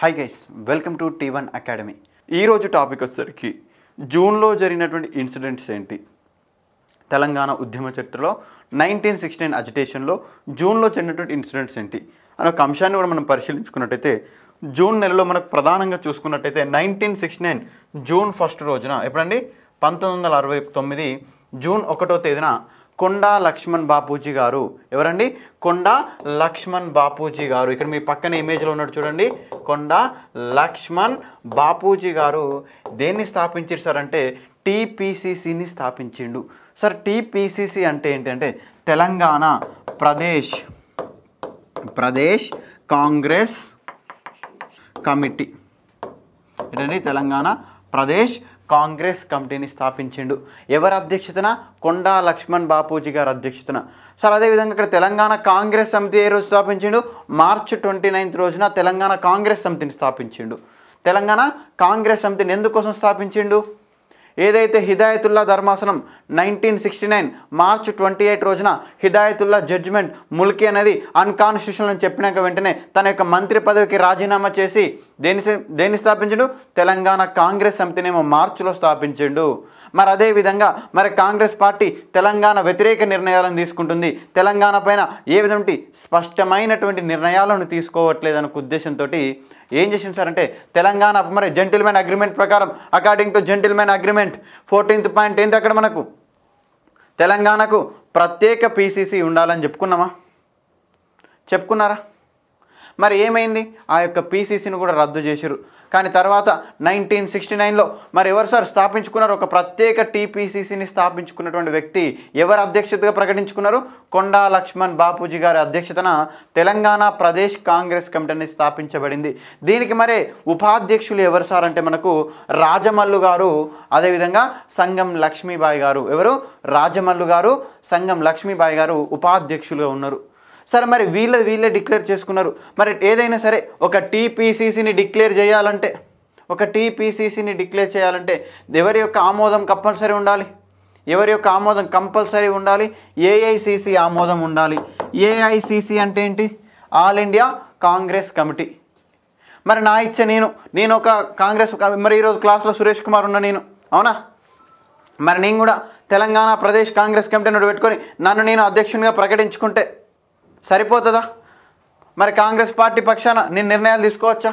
hi guys welcome to T one academy ఈరోజు topic వచ్చేసరికి జూన్లో జరిగినటువంటి ఇన్సిడెంట్స్ ఏంటి తెలంగాణ ఉద్యమ చరిత్రలో నైన్టీన్ సిక్స్టీ నైన్ అజిటేషన్లో జూన్లో జరిగినటువంటి ఇన్సిడెంట్స్ ఏంటి అనే ఒక అంశాన్ని కూడా మనం పరిశీలించుకున్నట్టయితే జూన్ నెలలో మనకు ప్రధానంగా చూసుకున్నట్టయితే nineteen sixty nine June first రోజున ఎప్పుడండి పంతొమ్మిది వందల అరవై తొమ్మిది జూన్ ఒకటో తేదీన కొండా లక్ష్మణ్ బాపూజీ గారు ఎవరండి కొండా లక్ష్మణ్ బాపూజీ గారు ఇక్కడ మీ పక్కన ఇమేజ్లో ఉన్నట్టు చూడండి కొండ లక్ష్మణ్ బాపూజీ గారు దేన్ని స్థాపించారు సార్ అంటే టీపీసీసీని స్థాపించిండు సార్ టీపీసీసీ అంటే ఏంటంటే తెలంగాణ ప్రదేశ్ ప్రదేశ్ కాంగ్రెస్ కమిటీ ఏంటండి తెలంగాణ ప్రదేశ్ కాంగ్రెస్ కమిటీని స్థాపించిండు ఎవరు అధ్యక్షతన కొండా లక్ష్మణ్ బాపూజీ గారు అధ్యక్షతన సార్ అదేవిధంగా ఇక్కడ తెలంగాణ కాంగ్రెస్ సమితి ఏ రోజు స్థాపించిండు మార్చ్ ట్వంటీ నైన్త్ రోజున తెలంగాణ కాంగ్రెస్ సమితిని స్థాపించిండు తెలంగాణ కాంగ్రెస్ సమితిని ఎందుకోసం స్థాపించిండు ఏదైతే హిదాయతుల్లా ధర్మాసనం nineteen sixty nine March twenty eight రోజున హిదాయతుల్లా జడ్జిమెంట్ ముల్కీ అనేది అన్కాన్స్టిట్యూషన్ అని చెప్పినాక వెంటనే తన యొక్క మంత్రి పదవికి రాజీనామా చేసి దేని దేన్ని స్థాపించడు తెలంగాణ కాంగ్రెస్ సమితినేమో మార్చిలో స్థాపించిండు మరి అదేవిధంగా మరి కాంగ్రెస్ పార్టీ తెలంగాణ వ్యతిరేక నిర్ణయాలను తీసుకుంటుంది తెలంగాణ పైన ఏ విధంటి స్పష్టమైనటువంటి నిర్ణయాలను తీసుకోవట్లేదు అనే ఉద్దేశంతో ఏం చేసింది సార్ అంటే తెలంగాణ మరి జెంటిల్మెన్ అగ్రిమెంట్ ప్రకారం according to gentlemen agreement fourteenth point ఏంటి అక్కడ మనకు తెలంగాణకు ప్రత్యేక పీసీసీ ఉండాలని చెప్పుకున్నామా చెప్పుకున్నారా మరి ఏమైంది ఆ యొక్క పీసీసీని కూడా రద్దు చేశారు కానీ తర్వాత నైన్టీన్ సిక్స్టీ నైన్లో మరి ఎవరు సార్ స్థాపించుకున్నారు ఒక ప్రత్యేక టీపీసీసీని స్థాపించుకున్నటువంటి వ్యక్తి ఎవరు అధ్యక్షతగా ప్రకటించుకున్నారు కొండా లక్ష్మణ్ బాపూజీ గారి అధ్యక్షతన తెలంగాణ ప్రదేశ్ కాంగ్రెస్ కమిటీ స్థాపించబడింది దీనికి మరే ఉపాధ్యక్షులు ఎవరు సార్ అంటే మనకు రాజమల్లు గారు అదేవిధంగా సంఘం లక్ష్మీబాయి గారు ఎవరు రాజమల్లు గారు సంఘం లక్ష్మీబాయి గారు ఉపాధ్యక్షులుగా ఉన్నారు సరే మరి వీళ్ళ వీళ్ళే డిక్లేర్ చేసుకున్నారు మరి ఏదైనా సరే ఒక టీపీసీసీని డిక్లేర్ చేయాలంటే ఒక టీపీసీసీని డిక్లేర్ చేయాలంటే ఎవరి యొక్క ఆమోదం కంపల్సరీ ఉండాలి ఎవరి యొక్క ఆమోదం కంపల్సరీ ఉండాలి ఏఐసిసి ఆమోదం ఉండాలి ఏఐసిసి అంటే ఏంటి ఆల్ ఇండియా కాంగ్రెస్ కమిటీ మరి నా ఇచ్చే నేను నేను ఒక కాంగ్రెస్ మరి ఈరోజు క్లాస్లో సురేష్ కుమార్ ఉన్నా నేను అవునా మరి నేను కూడా తెలంగాణ ప్రదేశ్ కాంగ్రెస్ కమిటీ నుండి పెట్టుకొని నన్ను నేను అధ్యక్షునిగా ప్రకటించుకుంటే సరిపోతుందా మరి కాంగ్రెస్ పార్టీ పక్షాన నేను నిర్ణయాలు తీసుకోవచ్చా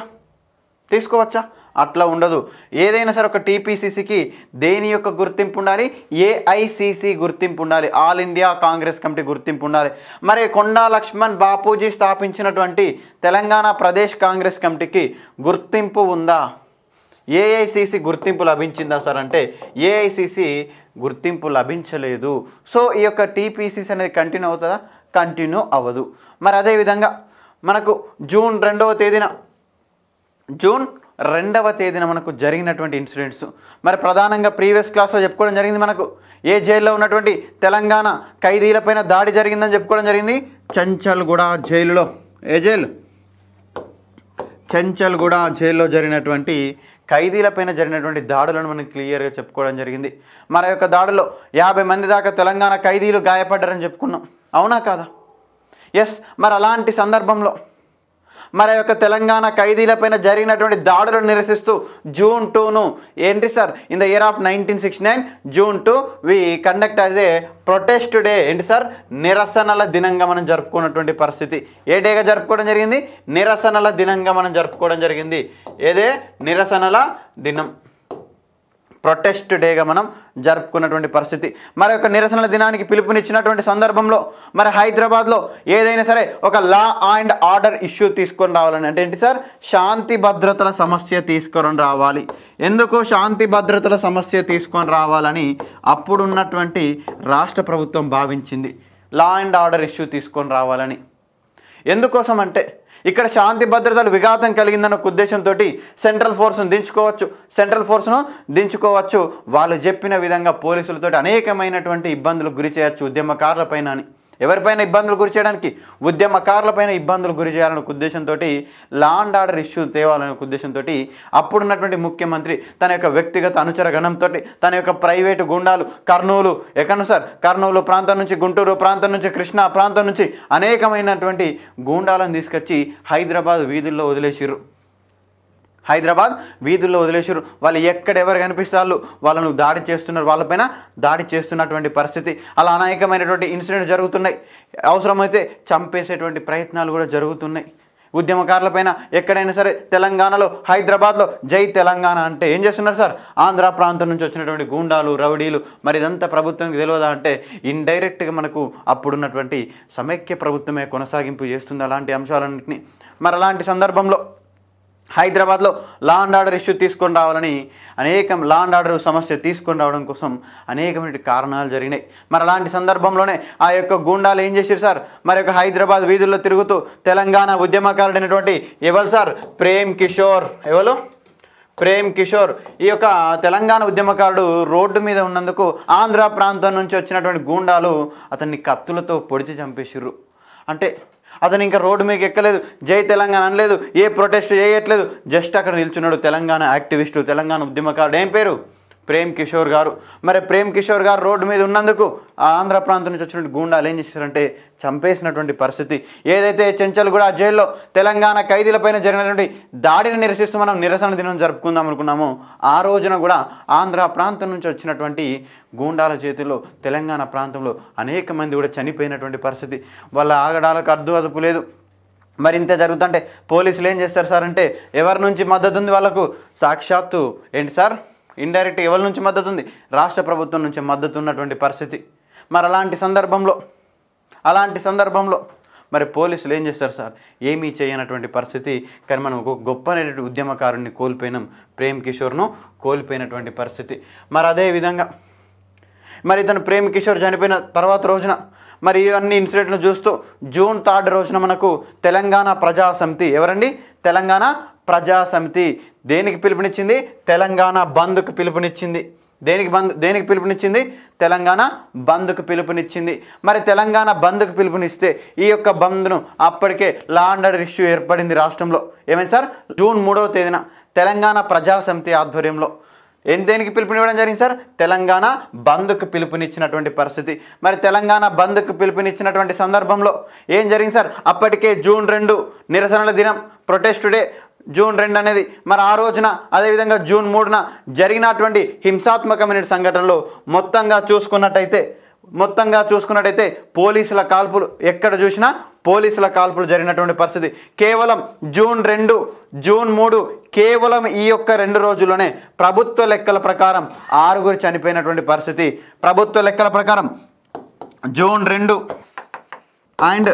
తీసుకోవచ్చా అట్లా ఉండదు ఏదైనా సరే ఒక టీపీసీసీకి దేని యొక్క గుర్తింపు ఉండాలి ఏఐసిసి గుర్తింపు ఉండాలి ఆల్ ఇండియా కాంగ్రెస్ కమిటీ గుర్తింపు ఉండాలి మరి కొండా లక్ష్మణ్ బాపూజీ స్థాపించినటువంటి తెలంగాణ ప్రదేశ్ కాంగ్రెస్ కమిటీకి గుర్తింపు ఉందా ఏఐసిసి గుర్తింపు లభించిందా సార్ అంటే ఏఐసిసి గుర్తింపు లభించలేదు సో ఈ యొక్క టీపీసీసీ అనేది కంటిన్యూ అవుతుందా కంటిన్యూ అవ్వదు మరి అదేవిధంగా మనకు జూన్ రెండవ తేదీన జూన్ రెండవ తేదీన మనకు జరిగినటువంటి ఇన్సిడెంట్స్ మరి ప్రధానంగా ప్రీవియస్ క్లాస్లో చెప్పుకోవడం జరిగింది మనకు ఏ జైల్లో ఉన్నటువంటి తెలంగాణ ఖైదీలపైన దాడి జరిగిందని చెప్పుకోవడం జరిగింది చంచల్గూడ జైలులో ఏ జైలు చంచల్గూడ జైల్లో జరిగినటువంటి ఖైదీలపైన జరిగినటువంటి దాడులను మనం క్లియర్గా చెప్పుకోవడం జరిగింది మరి యొక్క దాడులో యాభై మంది దాకా తెలంగాణ ఖైదీలు గాయపడ్డారని చెప్పుకున్నాం అవునా కాదా ఎస్ మరి అలాంటి సందర్భంలో మరి యొక్క తెలంగాణ ఖైదీలపైన జరిగినటువంటి దాడులను నిరసిస్తూ జూన్ టూను ఏంటి sir in the year of nineteen sixty nine June two we conduct as a protest day ఏంటి సార్ నిరసనల దినంగా మనం జరుపుకున్నటువంటి పరిస్థితి ఏ డేగా జరుపుకోవడం జరిగింది నిరసనల దినంగా మనం జరుపుకోవడం జరిగింది ఏదే నిరసనల దినం ప్రొటెస్ట్ డేగా మనం జరుపుకున్నటువంటి పరిస్థితి మరి యొక్క నిరసనల దినానికి పిలుపునిచ్చినటువంటి సందర్భంలో మరి హైదరాబాద్లో ఏదైనా సరే ఒక లా అండ్ ఆర్డర్ ఇష్యూ తీసుకొని రావాలని అంటే ఏంటి సార్ శాంతి భద్రతల సమస్య తీసుకొని రావాలి ఎందుకు శాంతి భద్రతల సమస్య తీసుకొని రావాలని అప్పుడున్నటువంటి రాష్ట్ర ప్రభుత్వం భావించింది లా అండ్ ఆర్డర్ ఇష్యూ తీసుకొని రావాలని ఎందుకోసం అంటే ఇక్కడ శాంతి భద్రతలు విఘాతం కలిగిందన్న ఉద్దేశంతో సెంట్రల్ ఫోర్స్ను దించుకోవచ్చు సెంట్రల్ ఫోర్స్ను దించుకోవచ్చు వాళ్ళు చెప్పిన విధంగా పోలీసులతో అనేకమైనటువంటి ఇబ్బందులు గురి చేయొచ్చు ఉద్యమకారులపైన అని ఎవరిపైన ఇబ్బందులు గురి చేయడానికి ఉద్యమకారులపైన ఇబ్బందులు గురి చేయాలనే ఉద్దేశంతో లా అండ్ ఆర్డర్ ఇష్యూ తేవాలనే ఉద్దేశంతో అప్పుడున్నటువంటి ముఖ్యమంత్రి తన యొక్క వ్యక్తిగత అనుచర గణంతో తన యొక్క ప్రైవేటు గుండాలు కర్నూలు ఎక్కడ సార్ కర్నూలు ప్రాంతం నుంచి గుంటూరు ప్రాంతం నుంచి కృష్ణా ప్రాంతం నుంచి అనేకమైనటువంటి గూండాలను తీసుకొచ్చి హైదరాబాద్ వీధుల్లో వదిలేసిర్రు హైదరాబాద్ వీధుల్లో వదిలేశారు వాళ్ళు ఎక్కడెవరు కనిపిస్తే వాళ్ళు వాళ్ళను దాడి చేస్తున్నారు వాళ్ళపైన దాడి చేస్తున్నటువంటి పరిస్థితి అలా అనేకమైనటువంటి ఇన్సిడెంట్ జరుగుతున్నాయి అవసరమైతే చంపేసేటువంటి ప్రయత్నాలు కూడా జరుగుతున్నాయి ఉద్యమకారులపైన ఎక్కడైనా సరే తెలంగాణలో హైదరాబాద్లో జై తెలంగాణ అంటే ఏం చేస్తున్నారు సార్ ఆంధ్ర ప్రాంతం నుంచి వచ్చినటువంటి గూండాలు రౌడీలు మరి ఇదంతా ప్రభుత్వానికి తెలియదా అంటే ఇండైరెక్ట్గా మనకు అప్పుడున్నటువంటి సమైక్య ప్రభుత్వమే కొనసాగింపు చేస్తుంది అలాంటి అంశాలన్నింటినీ మరి అలాంటి సందర్భంలో హైదరాబాద్లో లా అండ్ ఆర్డర్ ఇష్యూ తీసుకొని రావాలని అనేకం లా అండ్ ఆర్డర్ సమస్య తీసుకొని రావడం కోసం అనేకమైన కారణాలు జరిగినాయి మరి అలాంటి సందర్భంలోనే ఆ యొక్క గూండాలు ఏం చేశారు సార్ మరి యొక్క హైదరాబాద్ వీధుల్లో తిరుగుతూ తెలంగాణ ఉద్యమకారుడైనటువంటి ఎవరు సార్ ప్రేమ్ కిషోర్ ఎవరు ప్రేమ్ కిషోర్ ఈ యొక్క తెలంగాణ ఉద్యమకారుడు రోడ్డు మీద ఉన్నందుకు ఆంధ్ర ప్రాంతం నుంచి వచ్చినటువంటి గూండాలు అతన్ని కత్తులతో పొడిచి చంపేసిర్రు అంటే అతను ఇంకా రోడ్డు మీకు ఎక్కలేదు జై తెలంగాణ అనలేదు ఏ ప్రొటెస్ట్ చేయట్లేదు జస్ట్ అక్కడ నిల్చున్నాడు తెలంగాణ యాక్టివిస్టు తెలంగాణ ఉద్యమకారుడు ఏం పేరు ప్రేమ్ కిషోర్ గారు మరి ప్రేమ్ కిషోర్ గారు రోడ్డు మీద ఉన్నందుకు ఆంధ్ర ప్రాంతం నుంచి వచ్చినటువంటి గూండాలు ఏం చేశారంటే చంపేసినటువంటి పరిస్థితి ఏదైతే చెంచల్గూడ జైల్లో తెలంగాణ ఖైదీలపైన జరిగినటువంటి దాడిని నిరసిస్తూ మనం నిరసన దినం జరుపుకుందాం అనుకున్నాము ఆ రోజున కూడా ఆంధ్ర ప్రాంతం నుంచి వచ్చినటువంటి గూండాల చేతుల్లో తెలంగాణ ప్రాంతంలో అనేక మంది కూడా చనిపోయినటువంటి పరిస్థితి వాళ్ళ ఆగడాలకు అర్థం అదుపు లేదు మరి ఇంత జరుగుతుంటే పోలీసులు ఏం చేస్తారు సార్ అంటే ఎవరి నుంచి మద్దతు ఉంది వాళ్ళకు సాక్షాత్తు ఏంటి సార్ ఇండైరెక్ట్ ఎవరి నుంచి మద్దతు ఉంది రాష్ట్ర ప్రభుత్వం నుంచి మద్దతు ఉన్నటువంటి పరిస్థితి మరి అలాంటి సందర్భంలో అలాంటి సందర్భంలో మరి పోలీసులు ఏం చేస్తారు సార్ ఏమీ చేయనటువంటి పరిస్థితి కానీ మనం ఒక గొప్ప ఉద్యమకారుణ్ణి కోల్పోయినాం ప్రేమ్ కిషోర్ను కోల్పోయినటువంటి పరిస్థితి మరి అదే విధంగా మరి ఇతను ప్రేమ్ కిషోర్ చనిపోయిన తర్వాత రోజున మరి ఇవన్నీ ఇన్సిడెంట్లు చూస్తూ జూన్ థర్డ్ రోజున మనకు తెలంగాణ ప్రజాసమితి ఎవరండి తెలంగాణ ప్రజా సమితి దేనికి పిలుపునిచ్చింది తెలంగాణ బంద్కు పిలుపునిచ్చింది దేనికి బంద్ దేనికి పిలుపునిచ్చింది తెలంగాణ బంద్కు పిలుపునిచ్చింది మరి తెలంగాణ బంద్కు పిలుపునిస్తే ఈ యొక్క బంద్ను అప్పటికే లాండర్ ఇష్యూ ఏర్పడింది రాష్ట్రంలో ఏమైంది సార్ జూన్ మూడవ తేదీన తెలంగాణ ప్రజా సమితి ఆధ్వర్యంలో దేనికి పిలుపునివ్వడం జరిగింది సార్ తెలంగాణ బంద్కు పిలుపునిచ్చినటువంటి పరిస్థితి మరి తెలంగాణ బంద్కు పిలుపునిచ్చినటువంటి సందర్భంలో ఏం జరిగింది సార్ అప్పటికే జూన్ రెండు నిరసనల దినం ప్రొటెస్ట్ డే జూన్ రెండు అనేది మరి ఆ రోజున అదేవిధంగా జూన్ మూడున జరిగినటువంటి హింసాత్మకమైన సంఘటనలు మొత్తంగా చూసుకున్నట్టయితే మొత్తంగా చూసుకున్నట్టయితే పోలీసుల కాల్పులు ఎక్కడ చూసినా పోలీసుల కాల్పులు జరిగినటువంటి పరిస్థితి కేవలం జూన్ రెండు జూన్ మూడు కేవలం ఈ యొక్క రెండు రోజుల్లోనే ప్రభుత్వ లెక్కల ప్రకారం ఆరుగురు చనిపోయినటువంటి పరిస్థితి ప్రభుత్వ లెక్కల ప్రకారం జూన్ రెండు అండ్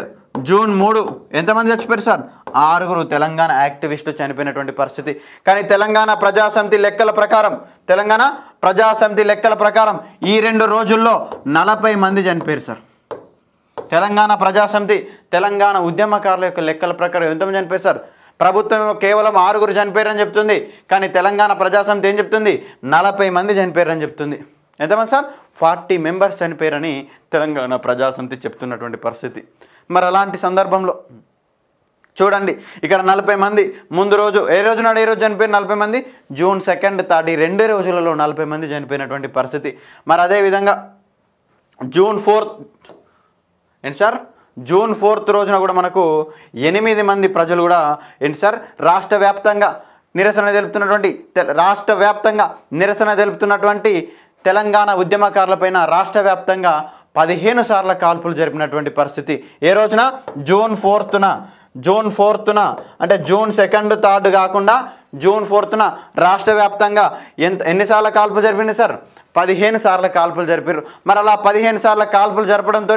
జూన్ మూడు ఎంతమంది చచ్చిపోయారు సార్ ఆరుగురు తెలంగాణ యాక్టివిస్టు చనిపోయినటువంటి పరిస్థితి కానీ తెలంగాణ ప్రజాసమితి లెక్కల ప్రకారం తెలంగాణ ప్రజాసమితి లెక్కల ప్రకారం ఈ రెండు రోజుల్లో నలభై మంది చనిపోయారు సార్ తెలంగాణ ప్రజాసమితి తెలంగాణ ఉద్యమకారుల యొక్క లెక్కల ప్రకారం ఎంతమంది చనిపోయారు సార్ ప్రభుత్వం కేవలం ఆరుగురు చనిపోయారని చెప్తుంది కానీ తెలంగాణ ప్రజాసమితి ఏం చెప్తుంది నలభై మంది చనిపోయారని చెప్తుంది ఎంతమంది సార్ ఫార్టీ మెంబర్స్ చనిపోయారని తెలంగాణ ప్రజాసమితి చెప్తున్నటువంటి పరిస్థితి మరి అలాంటి సందర్భంలో చూడండి ఇక్కడ నలభై మంది ముందు రోజు ఏ రోజు నాడు ఏ రోజు చనిపోయిన నలభై మంది జూన్ సెకండ్ థర్డ్ ఈ రెండే రోజులలో నలభై మంది చనిపోయినటువంటి పరిస్థితి మరి అదేవిధంగా జూన్ ఫోర్త్ ఏంటి సార్ జూన్ ఫోర్త్ రోజున కూడా మనకు ఎనిమిది మంది ప్రజలు కూడా ఏంటి సార్ రాష్ట్ర వ్యాప్తంగా నిరసన తెలుపుతున్నటువంటి రాష్ట్ర వ్యాప్తంగా నిరసన తెలుపుతున్నటువంటి తెలంగాణ ఉద్యమకారులపైన రాష్ట్ర వ్యాప్తంగా పదిహేను సార్ల కాల్పులు జరిపినటువంటి పరిస్థితి ఏ రోజున జూన్ ఫోర్త్న జూన్ ఫోర్త్న అంటే జూన్ సెకండ్ థర్డ్ కాకుండా జూన్ ఫోర్త్న రాష్ట్ర వ్యాప్తంగా ఎంత ఎన్నిసార్లు కాల్పులు జరిపింది సార్ పదిహేను సార్లు కాల్పులు జరిపారు మరి అలా పదిహేను సార్లు కాల్పులు జరపడంతో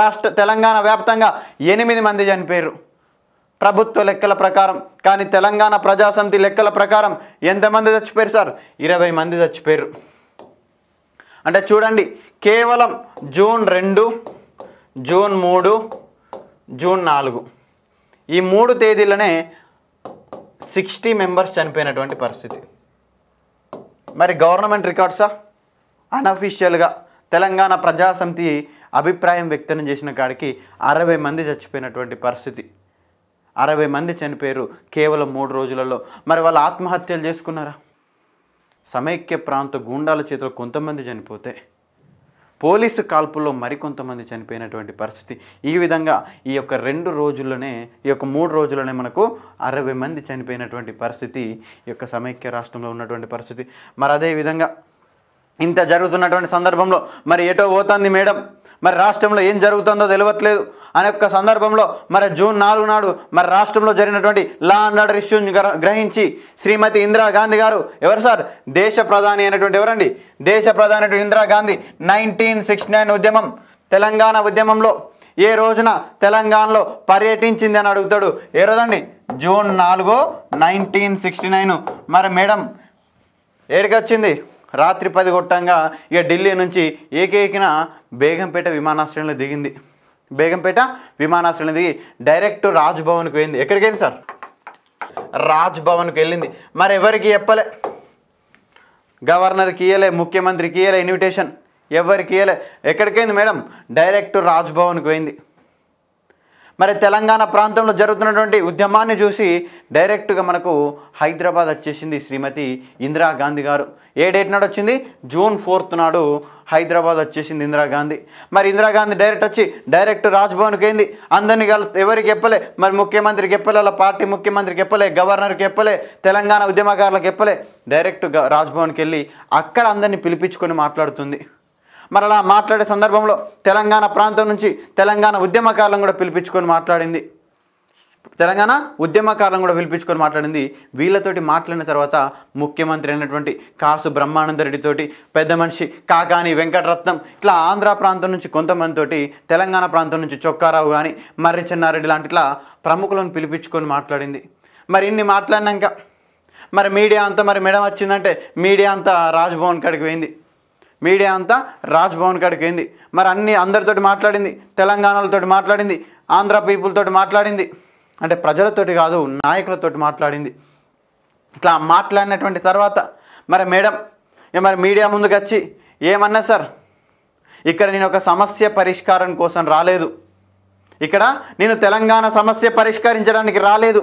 రాష్ట్ర తెలంగాణ వ్యాప్తంగా ఎనిమిది మంది చనిపోయారు ప్రభుత్వ లెక్కల ప్రకారం కానీ తెలంగాణ ప్రజాసమితి లెక్కల ప్రకారం ఎంతమంది చచ్చిపోయారు సార్ ఇరవై మంది చచ్చిపోయారు అంటే చూడండి కేవలం జూన్ రెండు జూన్ మూడు జూన్ నాలుగు ఈ మూడు తేదీలనే సిక్స్టీ మెంబర్స్ చనిపోయినటువంటి పరిస్థితి మరి గవర్నమెంట్ రికార్డ్సా అన్అఫీషియల్గా తెలంగాణ ప్రజాసమితి అభిప్రాయం వ్యక్తం చేసిన కాడికి అరవై మంది చచ్చిపోయినటువంటి పరిస్థితి అరవై మంది చనిపోయారు కేవలం మూడు రోజులలో మరి వాళ్ళు ఆత్మహత్యలు చేసుకున్నారా సమైక్య ప్రాంత గూండాల చేతిలో కొంతమంది చనిపోతే పోలీసు కాల్పుల్లో మరికొంతమంది చనిపోయినటువంటి పరిస్థితి ఈ విధంగా ఈ యొక్క రెండు రోజుల్లోనే ఈ యొక్క మూడు రోజుల్లోనే మనకు అరవై మంది చనిపోయినటువంటి పరిస్థితి ఈ యొక్క సమైక్య రాష్ట్రంలో ఉన్నటువంటి పరిస్థితి మరి అదేవిధంగా ఇంత జరుగుతున్నటువంటి సందర్భంలో మరి ఎటో పోతుంది మేడం మరి రాష్ట్రంలో ఏం జరుగుతుందో తెలియట్లేదు అనే యొక్క సందర్భంలో మరి జూన్ నాలుగు నాడు మరి రాష్ట్రంలో జరిగినటువంటి లా అండ్ ఆర్డర్ ఇష్యూని గ్రహించి శ్రీమతి ఇందిరాగాంధీ గారు ఎవరు సార్ దేశ ప్రధాని అయినటువంటి ఎవరండి దేశ ప్రధాని ఇందిరాగాంధీ నైన్టీన్ సిక్స్టీ నైన్ ఉద్యమం తెలంగాణ ఉద్యమంలో ఏ రోజున తెలంగాణలో పర్యటించింది అని అడుగుతాడు ఏ రోజండి జూన్ నాలుగు నైన్టీన్ సిక్స్టీ నైన్ మరి మేడం ఏడికి వచ్చింది రాత్రి పది కొట్టంగా ఇక ఢిల్లీ నుంచి ఏకైకిన బేగంపేట విమానాశ్రయంలో దిగింది బేగంపేట విమానాశ్రయం దిగి డైరెక్ట్ రాజ్భవన్కి వెళ్ళింది ఎక్కడికి వెళ్ళి సార్ రాజ్భవన్కి వెళ్ళింది మరి ఎవరికి చెప్పలే గవర్నర్కి ఇయ్యలే ముఖ్యమంత్రికి ఇయ్యలే ఇన్విటేషన్ ఎవరికి ఇయ్యలే ఎక్కడికైంది మేడం డైరెక్ట్ రాజ్భవన్కి పోయింది మరి తెలంగాణ ప్రాంతంలో జరుగుతున్నటువంటి ఉద్యమాన్ని చూసి డైరెక్ట్గా మనకు హైదరాబాద్ వచ్చేసింది శ్రీమతి ఇందిరాగాంధీ గారు ఏ డేట్ నాడు వచ్చింది జూన్ ఫోర్త్ నాడు హైదరాబాద్ వచ్చేసింది ఇందిరాగాంధీ మరి ఇందిరాగాంధీ డైరెక్ట్ వచ్చి డైరెక్ట్ రాజ్భవన్కి ఏంది అందరినీ కలు ఎవరికి చెప్పలే మరి ముఖ్యమంత్రికి చెప్పలే పార్టీ ముఖ్యమంత్రికి చెప్పలే గవర్నర్కి చెప్పలే తెలంగాణ ఉద్యమకారులకు చెప్పలే డైరెక్ట్ రాజ్భవన్కి వెళ్ళి అక్కడ అందరినీ పిలిపించుకొని మాట్లాడుతుంది మరలా మాట్లాడే సందర్భంలో తెలంగాణ ప్రాంతం నుంచి తెలంగాణ ఉద్యమకాలం కూడా పిలిపించుకొని మాట్లాడింది తెలంగాణ ఉద్యమకాలం కూడా పిలిపించుకొని మాట్లాడింది వీళ్ళతోటి మాట్లాడిన తర్వాత ముఖ్యమంత్రి అయినటువంటి కాసు బ్రహ్మానందరెడ్డితోటి పెద్ద మనిషి కాకాని వెంకటరత్నం ఇట్లా ఆంధ్ర ప్రాంతం నుంచి కొంతమందితోటి తెలంగాణ ప్రాంతం నుంచి చొక్కారావు కానీ మర్రి చెన్నారెడ్డి లాంటి ఇట్లా ప్రముఖులను పిలిపించుకొని మాట్లాడింది మరి ఇన్ని మాట్లాడినాక మరి మీడియా అంతా మరి మేడం వచ్చిందంటే మీడియా అంతా రాజ్భవన్ కాడికి పోయింది మీడియా అంతా రాజ్భవన్ కాడికి వెళ్ళింది మరి అన్ని అందరితోటి మాట్లాడింది తెలంగాణలతోటి మాట్లాడింది ఆంధ్ర పీపుల్ తోటి మాట్లాడింది అంటే ప్రజలతోటి కాదు నాయకులతోటి మాట్లాడింది ఇట్లా మాట్లాడినటువంటి తర్వాత మరి మేడం మరి మీడియా ముందుకు వచ్చి ఏమన్నా సార్ ఇక్కడ నేను ఒక సమస్య పరిష్కారం కోసం రాలేదు ఇక్కడ నేను తెలంగాణ సమస్య పరిష్కరించడానికి రాలేదు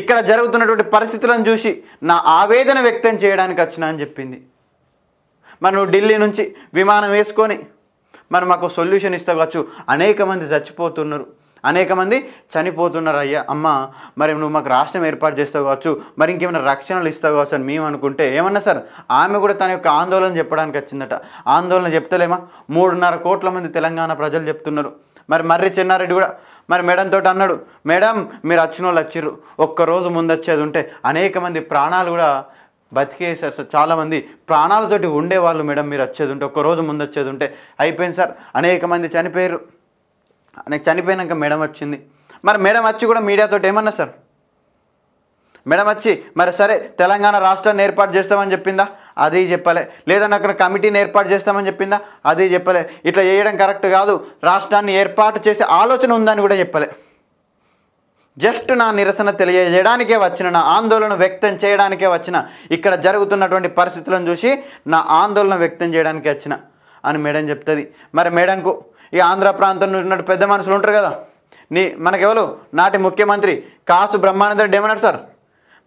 ఇక్కడ జరుగుతున్నటువంటి పరిస్థితులను చూసి నా ఆవేదన వ్యక్తం చేయడానికి వచ్చినా అని చెప్పింది మనం ఢిల్లీ నుంచి విమానం వేసుకొని మరి మాకు సొల్యూషన్ ఇస్తే కావచ్చు అనేక మంది చచ్చిపోతున్నారు అనేక మంది చనిపోతున్నారు అయ్యా అమ్మ మరి నువ్వు మాకు రాష్ట్రం ఏర్పాటు చేస్తావు కావచ్చు మరి ఇంకేమైనా రక్షణలు ఇస్తావు కావచ్చు అని మేము అనుకుంటే ఏమన్నా సార్ ఆమె కూడా తన యొక్క ఆందోళన చెప్పడానికి వచ్చిందట ఆందోళన చెప్తలేమా మూడున్నర కోట్ల మంది తెలంగాణ ప్రజలు చెప్తున్నారు మరి మర్రి చిన్నారెడ్డి కూడా మరి మేడం తోటి అన్నాడు మేడం మీరు వచ్చిన వాళ్ళు వచ్చిర్రు ఒక్కరోజు ముందు వచ్చేది ఉంటే అనేక మంది ప్రాణాలు కూడా బతికేసారు సార్ చాలామంది ప్రాణాలతోటి ఉండేవాళ్ళు మేడం మీరు వచ్చేది ఉంటే రోజు ముందు వచ్చేది ఉంటే అయిపోయింది సార్ అనేక మంది చనిపోయారు అనేక చనిపోయినాక మేడం వచ్చింది మరి మేడం వచ్చి కూడా మీడియాతో ఏమన్నా సార్ మేడం వచ్చి మరి సరే తెలంగాణ రాష్ట్రాన్ని ఏర్పాటు చేస్తామని చెప్పిందా అది చెప్పలే లేదా అక్కడ కమిటీని ఏర్పాటు చేస్తామని చెప్పిందా అది చెప్పలే ఇట్లా చేయడం కరెక్ట్ కాదు రాష్ట్రాన్ని ఏర్పాటు చేసే ఆలోచన ఉందని కూడా చెప్పలే జస్ట్ నా నిరసన తెలియజేయడానికే వచ్చిన నా ఆందోళన వ్యక్తం చేయడానికే వచ్చిన ఇక్కడ జరుగుతున్నటువంటి పరిస్థితులను చూసి నా ఆందోళన వ్యక్తం చేయడానికి వచ్చిన అని మేడం చెప్తుంది మరి మేడంకు ఈ ఆంధ్ర ప్రాంతంలో ఉన్నట్టు పెద్ద మనుషులు ఉంటారు కదా నీ మనకెవరు నాటి ముఖ్యమంత్రి కాసు బ్రహ్మానందరెడ్డి ఏమన్నారు సార్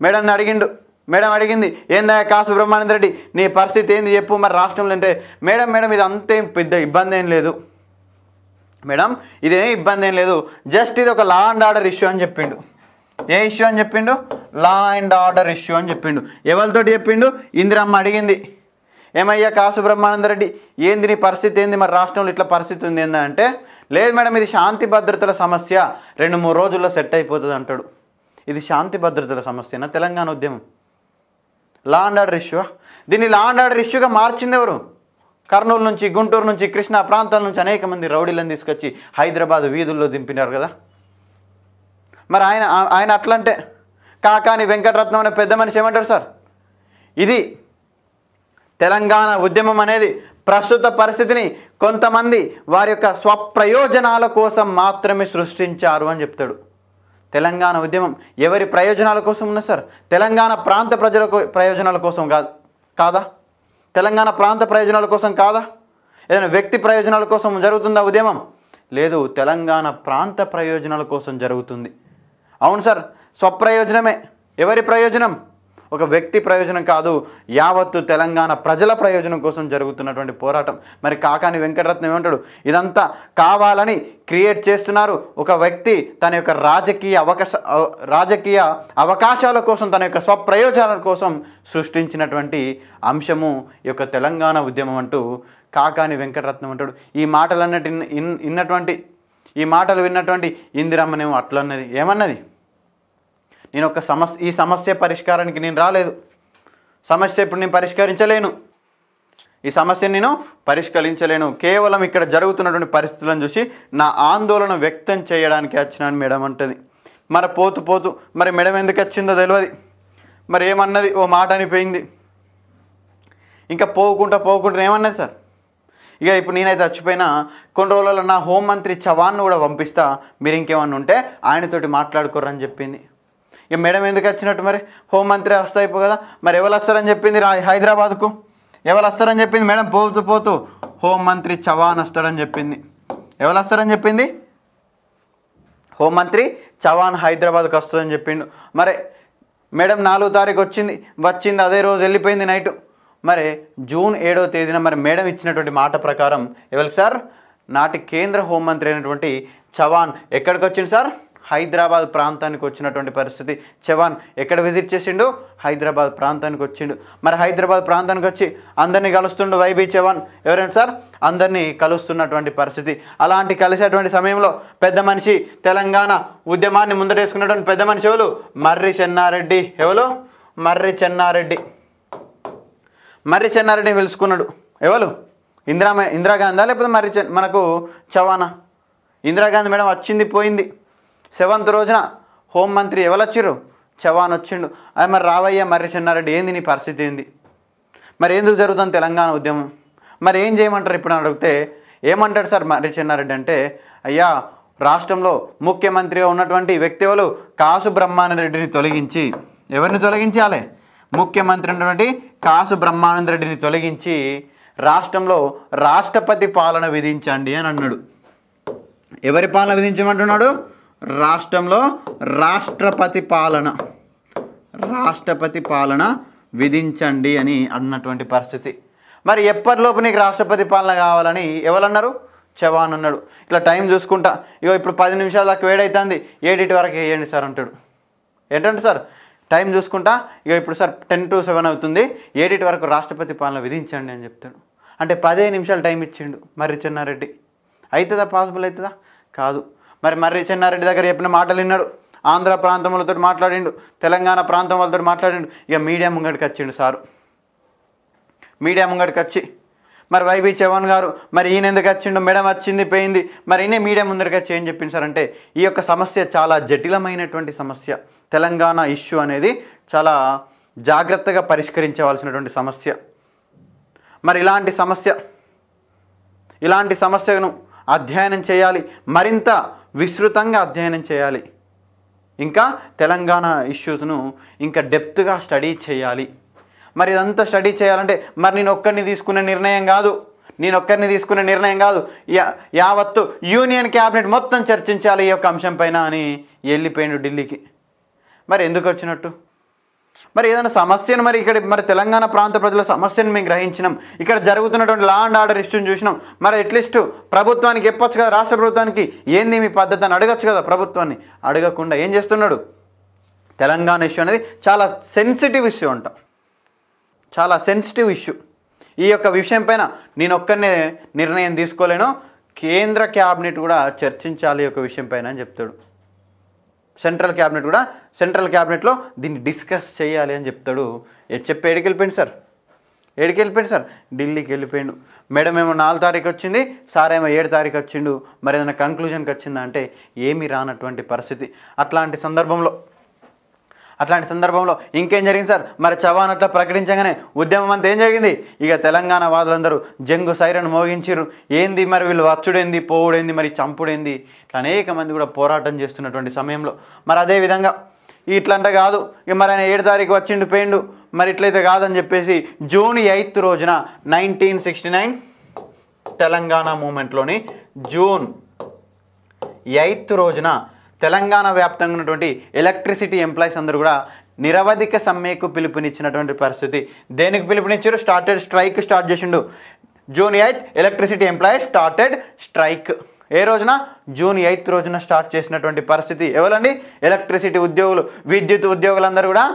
మేడంని అడిగిండు మేడం అడిగింది ఏందా కాసు బ్రహ్మానందరెడ్డి నీ పరిస్థితి ఏంది చెప్పు మరి రాష్ట్రంలో అంటే మేడం మేడం ఇది అంతేం పెద్ద ఇబ్బంది ఏం లేదు మేడం ఇదేం ఇబ్బంది ఏం లేదు జస్ట్ ఇది ఒక లా అండ్ ఆర్డర్ ఇష్యూ అని చెప్పిండు ఏ ఇష్యూ అని చెప్పిండు లా అండ్ ఆర్డర్ ఇష్యూ అని చెప్పిండు ఎవరితోటి చెప్పిండు ఇందిరమ్మ అడిగింది ఏమయ్యా కాసు బ్రహ్మానందరెడ్డి ఏంది నీ పరిస్థితి ఏంది మరి రాష్ట్రంలో ఇట్లా పరిస్థితి ఉంది ఏందంటే లేదు మేడం ఇది శాంతి భద్రతల సమస్య రెండు మూడు రోజుల్లో సెట్ అయిపోతుంది అంటాడు ఇది శాంతి భద్రతల సమస్యనా తెలంగాణ ఉద్యమం లా అండ్ ఆర్డర్ ఇష్యూ దీన్ని లా అండ్ ఆర్డర్ ఇష్యూగా మార్చింది ఎవరు కర్నూలు నుంచి గుంటూరు నుంచి కృష్ణా ప్రాంతాల నుంచి అనేక మంది రౌడీలను తీసుకొచ్చి హైదరాబాద్ వీధుల్లో దింపినారు కదా మరి ఆయన ఆయన అట్లంటే కాకాని వెంకటరత్నం అనే పెద్ద మనిషి ఏమంటారు సార్ ఇది తెలంగాణ ఉద్యమం అనేది ప్రస్తుత పరిస్థితిని కొంతమంది వారి యొక్క స్వప్రయోజనాల కోసం మాత్రమే సృష్టించారు అని చెప్తాడు తెలంగాణ ఉద్యమం ఎవరి ప్రయోజనాల కోసం ఉన్నా సార్ తెలంగాణ ప్రాంత ప్రజల ప్రయోజనాల కోసం కాదు కాదా తెలంగాణ ప్రాంత ప్రయోజనాల కోసం కాదా ఏదైనా వ్యక్తి ప్రయోజనాల కోసం జరుగుతుందా ఉద్యమం లేదు తెలంగాణ ప్రాంత ప్రయోజనాల కోసం జరుగుతుంది అవును సార్ స్వప్రయోజనమే ఎవరి ప్రయోజనం ఒక వ్యక్తి ప్రయోజనం కాదు యావత్తు తెలంగాణ ప్రజల ప్రయోజనం కోసం జరుగుతున్నటువంటి పోరాటం మరి కాకాని వెంకటరత్నం ఏమంటాడు ఇదంతా కావాలని క్రియేట్ చేస్తున్నారు ఒక వ్యక్తి తన యొక్క రాజకీయ అవకాశ రాజకీయ అవకాశాల కోసం తన యొక్క స్వప్రయోజనాల కోసం సృష్టించినటువంటి అంశము ఈ యొక్క తెలంగాణ ఉద్యమం అంటూ కాకాని వెంకటరత్నం అంటాడు ఈ మాటలన్నటి ఇన్ ఇన్నటువంటి ఈ మాటలు విన్నటువంటి ఇందిరమ్మనేమో అట్లన్నది ఏమన్నది నేను ఒక సమస్య ఈ సమస్య పరిష్కారానికి నేను రాలేదు సమస్య ఇప్పుడు నేను పరిష్కరించలేను ఈ సమస్యను నేను పరిష్కరించలేను కేవలం ఇక్కడ జరుగుతున్నటువంటి పరిస్థితులను చూసి నా ఆందోళన వ్యక్తం చేయడానికి వచ్చినాను మేడం అంటది మరి పోతు పోతు మరి మేడం ఎందుకు వచ్చిందో తెలియదు మరి ఏమన్నది ఓ మాట అనిపోయింది ఇంకా పోకుండా పోకుండా ఏమన్నది సార్ ఇక ఇప్పుడు నేనైతే చచ్చిపోయినా కొన్ని రోజులలో నా హోంమంత్రి చవాన్ను కూడా పంపిస్తా మీరు ఇంకేమన్నా ఉంటే ఆయనతోటి మాట్లాడుకోరని చెప్పింది ఇక మేడం ఎందుకు వచ్చినట్టు మరి హోంమంత్రి వస్తే అయిపో కదా మరి ఎవరు వస్తారని చెప్పింది హైదరాబాద్కు ఎవరు వస్తారని చెప్పింది మేడం పోతూ పోతు హోంమంత్రి చవాన్ వస్తాడని చెప్పింది ఎవరు వస్తారని చెప్పింది హోంమంత్రి చవాన్ హైదరాబాద్కు వస్తుందని చెప్పిండు మరి మేడం నాలుగు తారీఖు వచ్చింది వచ్చింది అదే రోజు వెళ్ళిపోయింది నైట్ మరి జూన్ ఏడో తేదీన మరి మేడం ఇచ్చినటువంటి మాట ప్రకారం ఎవరికి సార్ నాటి కేంద్ర హోంమంత్రి అయినటువంటి చవాన్ ఎక్కడికి వచ్చింది సార్ హైదరాబాద్ ప్రాంతానికి వచ్చినటువంటి పరిస్థితి చవాన్ ఎక్కడ విజిట్ చేసిండు హైదరాబాద్ ప్రాంతానికి వచ్చిండు మరి హైదరాబాద్ ప్రాంతానికి వచ్చి అందరినీ కలుస్తుండు వైబీ చవాన్ ఎవరైనా సార్ అందరినీ కలుస్తున్నటువంటి పరిస్థితి అలాంటి కలిసేటువంటి సమయంలో పెద్ద మనిషి తెలంగాణ ఉద్యమాన్ని ముందటేసుకున్నటువంటి పెద్ద మనిషి ఎవరు మర్రి చెన్నారెడ్డి ఎవరు మర్రి చెన్నారెడ్డి మర్రి చెన్నారెడ్డిని పిలుచుకున్నాడు ఎవరు ఇందిరా ఇందిరాగాంధీ లేకపోతే మర్రి మనకు చవానా ఇందిరాగాంధీ మేడం వచ్చింది పోయింది సెవెంత్ రోజున హోంమంత్రి ఎవరొచ్చిర్రు చవాన్ వచ్చిండు అది మరి రావయ్య మర్రి చిన్నారెడ్డి ఏంది నీ పరిస్థితి ఏంది మరి ఎందుకు జరుగుతుంది తెలంగాణ ఉద్యమం మరి ఏం చేయమంటారు ఇప్పుడు అడిగితే ఏమంటాడు సార్ మర్రి చిన్నారెడ్డి అంటే అయ్యా రాష్ట్రంలో ముఖ్యమంత్రిగా ఉన్నటువంటి వ్యక్తి ఎవరు కాసు బ్రహ్మానందరెడ్డిని తొలగించి ఎవరిని తొలగించాలి ముఖ్యమంత్రి ఉన్నటువంటి కాసు బ్రహ్మానందరెడ్డిని తొలగించి రాష్ట్రంలో రాష్ట్రపతి పాలన విధించండి అని అన్నాడు ఎవరి పాలన విధించమంటున్నాడు రాష్ట్రంలో రాష్ట్రపతి పాలన రాష్ట్రపతి పాలన విధించండి అని అన్నటువంటి పరిస్థితి మరి ఎప్పటిలోపు నీకు రాష్ట్రపతి పాలన కావాలని ఎవరన్నారు చవాన్ అన్నాడు ఇట్లా టైం చూసుకుంటా ఇగో ఇప్పుడు పది నిమిషాల దాకా వేడైతుంది ఏడింటి వరకు వేయండి సార్ అంటాడు ఏంటంటే సార్ టైం చూసుకుంటా ఇక ఇప్పుడు సార్ టెన్ టు సెవెన్ అవుతుంది ఏడింటి వరకు రాష్ట్రపతి పాలన విధించండి అని చెప్తాడు అంటే పదే నిమిషాలు టైం ఇచ్చిండు మర్రి చిన్నారెడ్డి అవుతుందా పాసిబుల్ అవుతుందా కాదు మరి మర్రి చెన్నారెడ్డి దగ్గర చెప్పిన మాటలు విన్నాడు ఆంధ్ర ప్రాంతం వాళ్ళతో మాట్లాడిండు తెలంగాణ ప్రాంతం వాళ్ళతో మాట్లాడిండు ఇక మీడియా ముంగడికి వచ్చిండు సారు మీడియా ముంగడికి వచ్చి మరి వైబీ చవన్ గారు మరి ఈయన ఎందుకు వచ్చిండు మేడం వచ్చింది పోయింది మరి ఈయన మీడియా ముందరికి వచ్చి ఏం చెప్పింది సార్ అంటే ఈ యొక్క సమస్య చాలా జటిలమైనటువంటి సమస్య తెలంగాణ ఇష్యూ అనేది చాలా జాగ్రత్తగా పరిష్కరించవలసినటువంటి సమస్య మరి ఇలాంటి సమస్య ఇలాంటి సమస్యను అధ్యయనం చేయాలి మరింత విస్తృతంగా అధ్యయనం చేయాలి ఇంకా తెలంగాణ ఇష్యూస్ను ఇంకా డెప్త్గా స్టడీ చేయాలి మరి ఇదంతా స్టడీ చేయాలంటే మరి నేను ఒక్కరిని తీసుకునే నిర్ణయం కాదు నేను ఒక్కరిని తీసుకునే నిర్ణయం కాదు యావత్తు యూనియన్ క్యాబినెట్ మొత్తం చర్చించాలి ఈ యొక్క అంశం పైన అని వెళ్ళిపోయిండు ఢిల్లీకి మరి ఎందుకు వచ్చినట్టు మరి ఏదైనా సమస్యను మరి ఇక్కడ మరి తెలంగాణ ప్రాంత ప్రజల సమస్యను మేము గ్రహించినాం ఇక్కడ జరుగుతున్నటువంటి లా అండ్ ఆర్డర్ ఇష్యూని చూసినాం మరి అట్లీస్ట్ ప్రభుత్వానికి చెప్పొచ్చు కదా రాష్ట్ర ప్రభుత్వానికి ఏంది మీ పద్ధతి అని అడగచ్చు కదా ప్రభుత్వాన్ని అడగకుండా ఏం చేస్తున్నాడు తెలంగాణ ఇష్యూ అనేది చాలా సెన్సిటివ్ ఇష్యూ అంట చాలా సెన్సిటివ్ ఇష్యూ ఈ యొక్క విషయం పైన నేను ఒక్కరినే నిర్ణయం తీసుకోలేను కేంద్ర క్యాబినెట్ కూడా చర్చించాలి యొక్క విషయం పైన అని చెప్తాడు సెంట్రల్ క్యాబినెట్ కూడా సెంట్రల్ క్యాబినెట్లో దీన్ని డిస్కస్ చేయాలి అని చెప్తాడు చెప్పి ఏడికి వెళ్ళిపోయింది సార్ ఏడికి వెళ్ళిపోయింది సార్ ఢిల్లీకి వెళ్ళిపోయిండు మేడం ఏమో నాలుగు తారీఖు వచ్చింది సార్ ఏమో ఏడు తారీఖు వచ్చిండు మరి ఏదైనా కంక్లూజన్కి వచ్చిందా అంటే ఏమీ రానటువంటి పరిస్థితి అట్లాంటి సందర్భంలో అట్లాంటి సందర్భంలో ఇంకేం జరిగింది సార్ మరి చవాన్ అట్లా ప్రకటించగానే ఉద్యమం అంతా ఏం జరిగింది ఇక తెలంగాణ వాదులందరూ జంగు సైరన్ మోగించారు ఏంది మరి వీళ్ళు వచ్చుడేంది పోవుడేంది మరి చంపుడేంది ఇట్లా అనేక మంది కూడా పోరాటం చేస్తున్నటువంటి సమయంలో మరి అదేవిధంగా ఇట్లంట కాదు ఇక మరి ఆయన ఏడు తారీఖు వచ్చిండు పోయిండు మరి ఇట్లయితే కాదని చెప్పేసి జూన్ ఎయిత్ రోజున నైన్టీన్ సిక్స్టీ నైన్ తెలంగాణ మూమెంట్లోని జూన్ ఎయిత్ రోజున తెలంగాణ వ్యాప్తంగా ఉన్నటువంటి ఎలక్ట్రిసిటీ ఎంప్లాయీస్ అందరూ కూడా నిరవధిక సమ్మెకు పిలుపునిచ్చినటువంటి పరిస్థితి దేనికి పిలుపునిచ్చారు స్టార్టెడ్ స్ట్రైక్ స్టార్ట్ చేసిండు June eighth electricity employees started strike ఏ రోజున జూన్ ఎయిత్ రోజున స్టార్ట్ చేసినటువంటి పరిస్థితి ఎవరండి ఎలక్ట్రిసిటీ ఉద్యోగులు విద్యుత్ ఉద్యోగులందరూ కూడా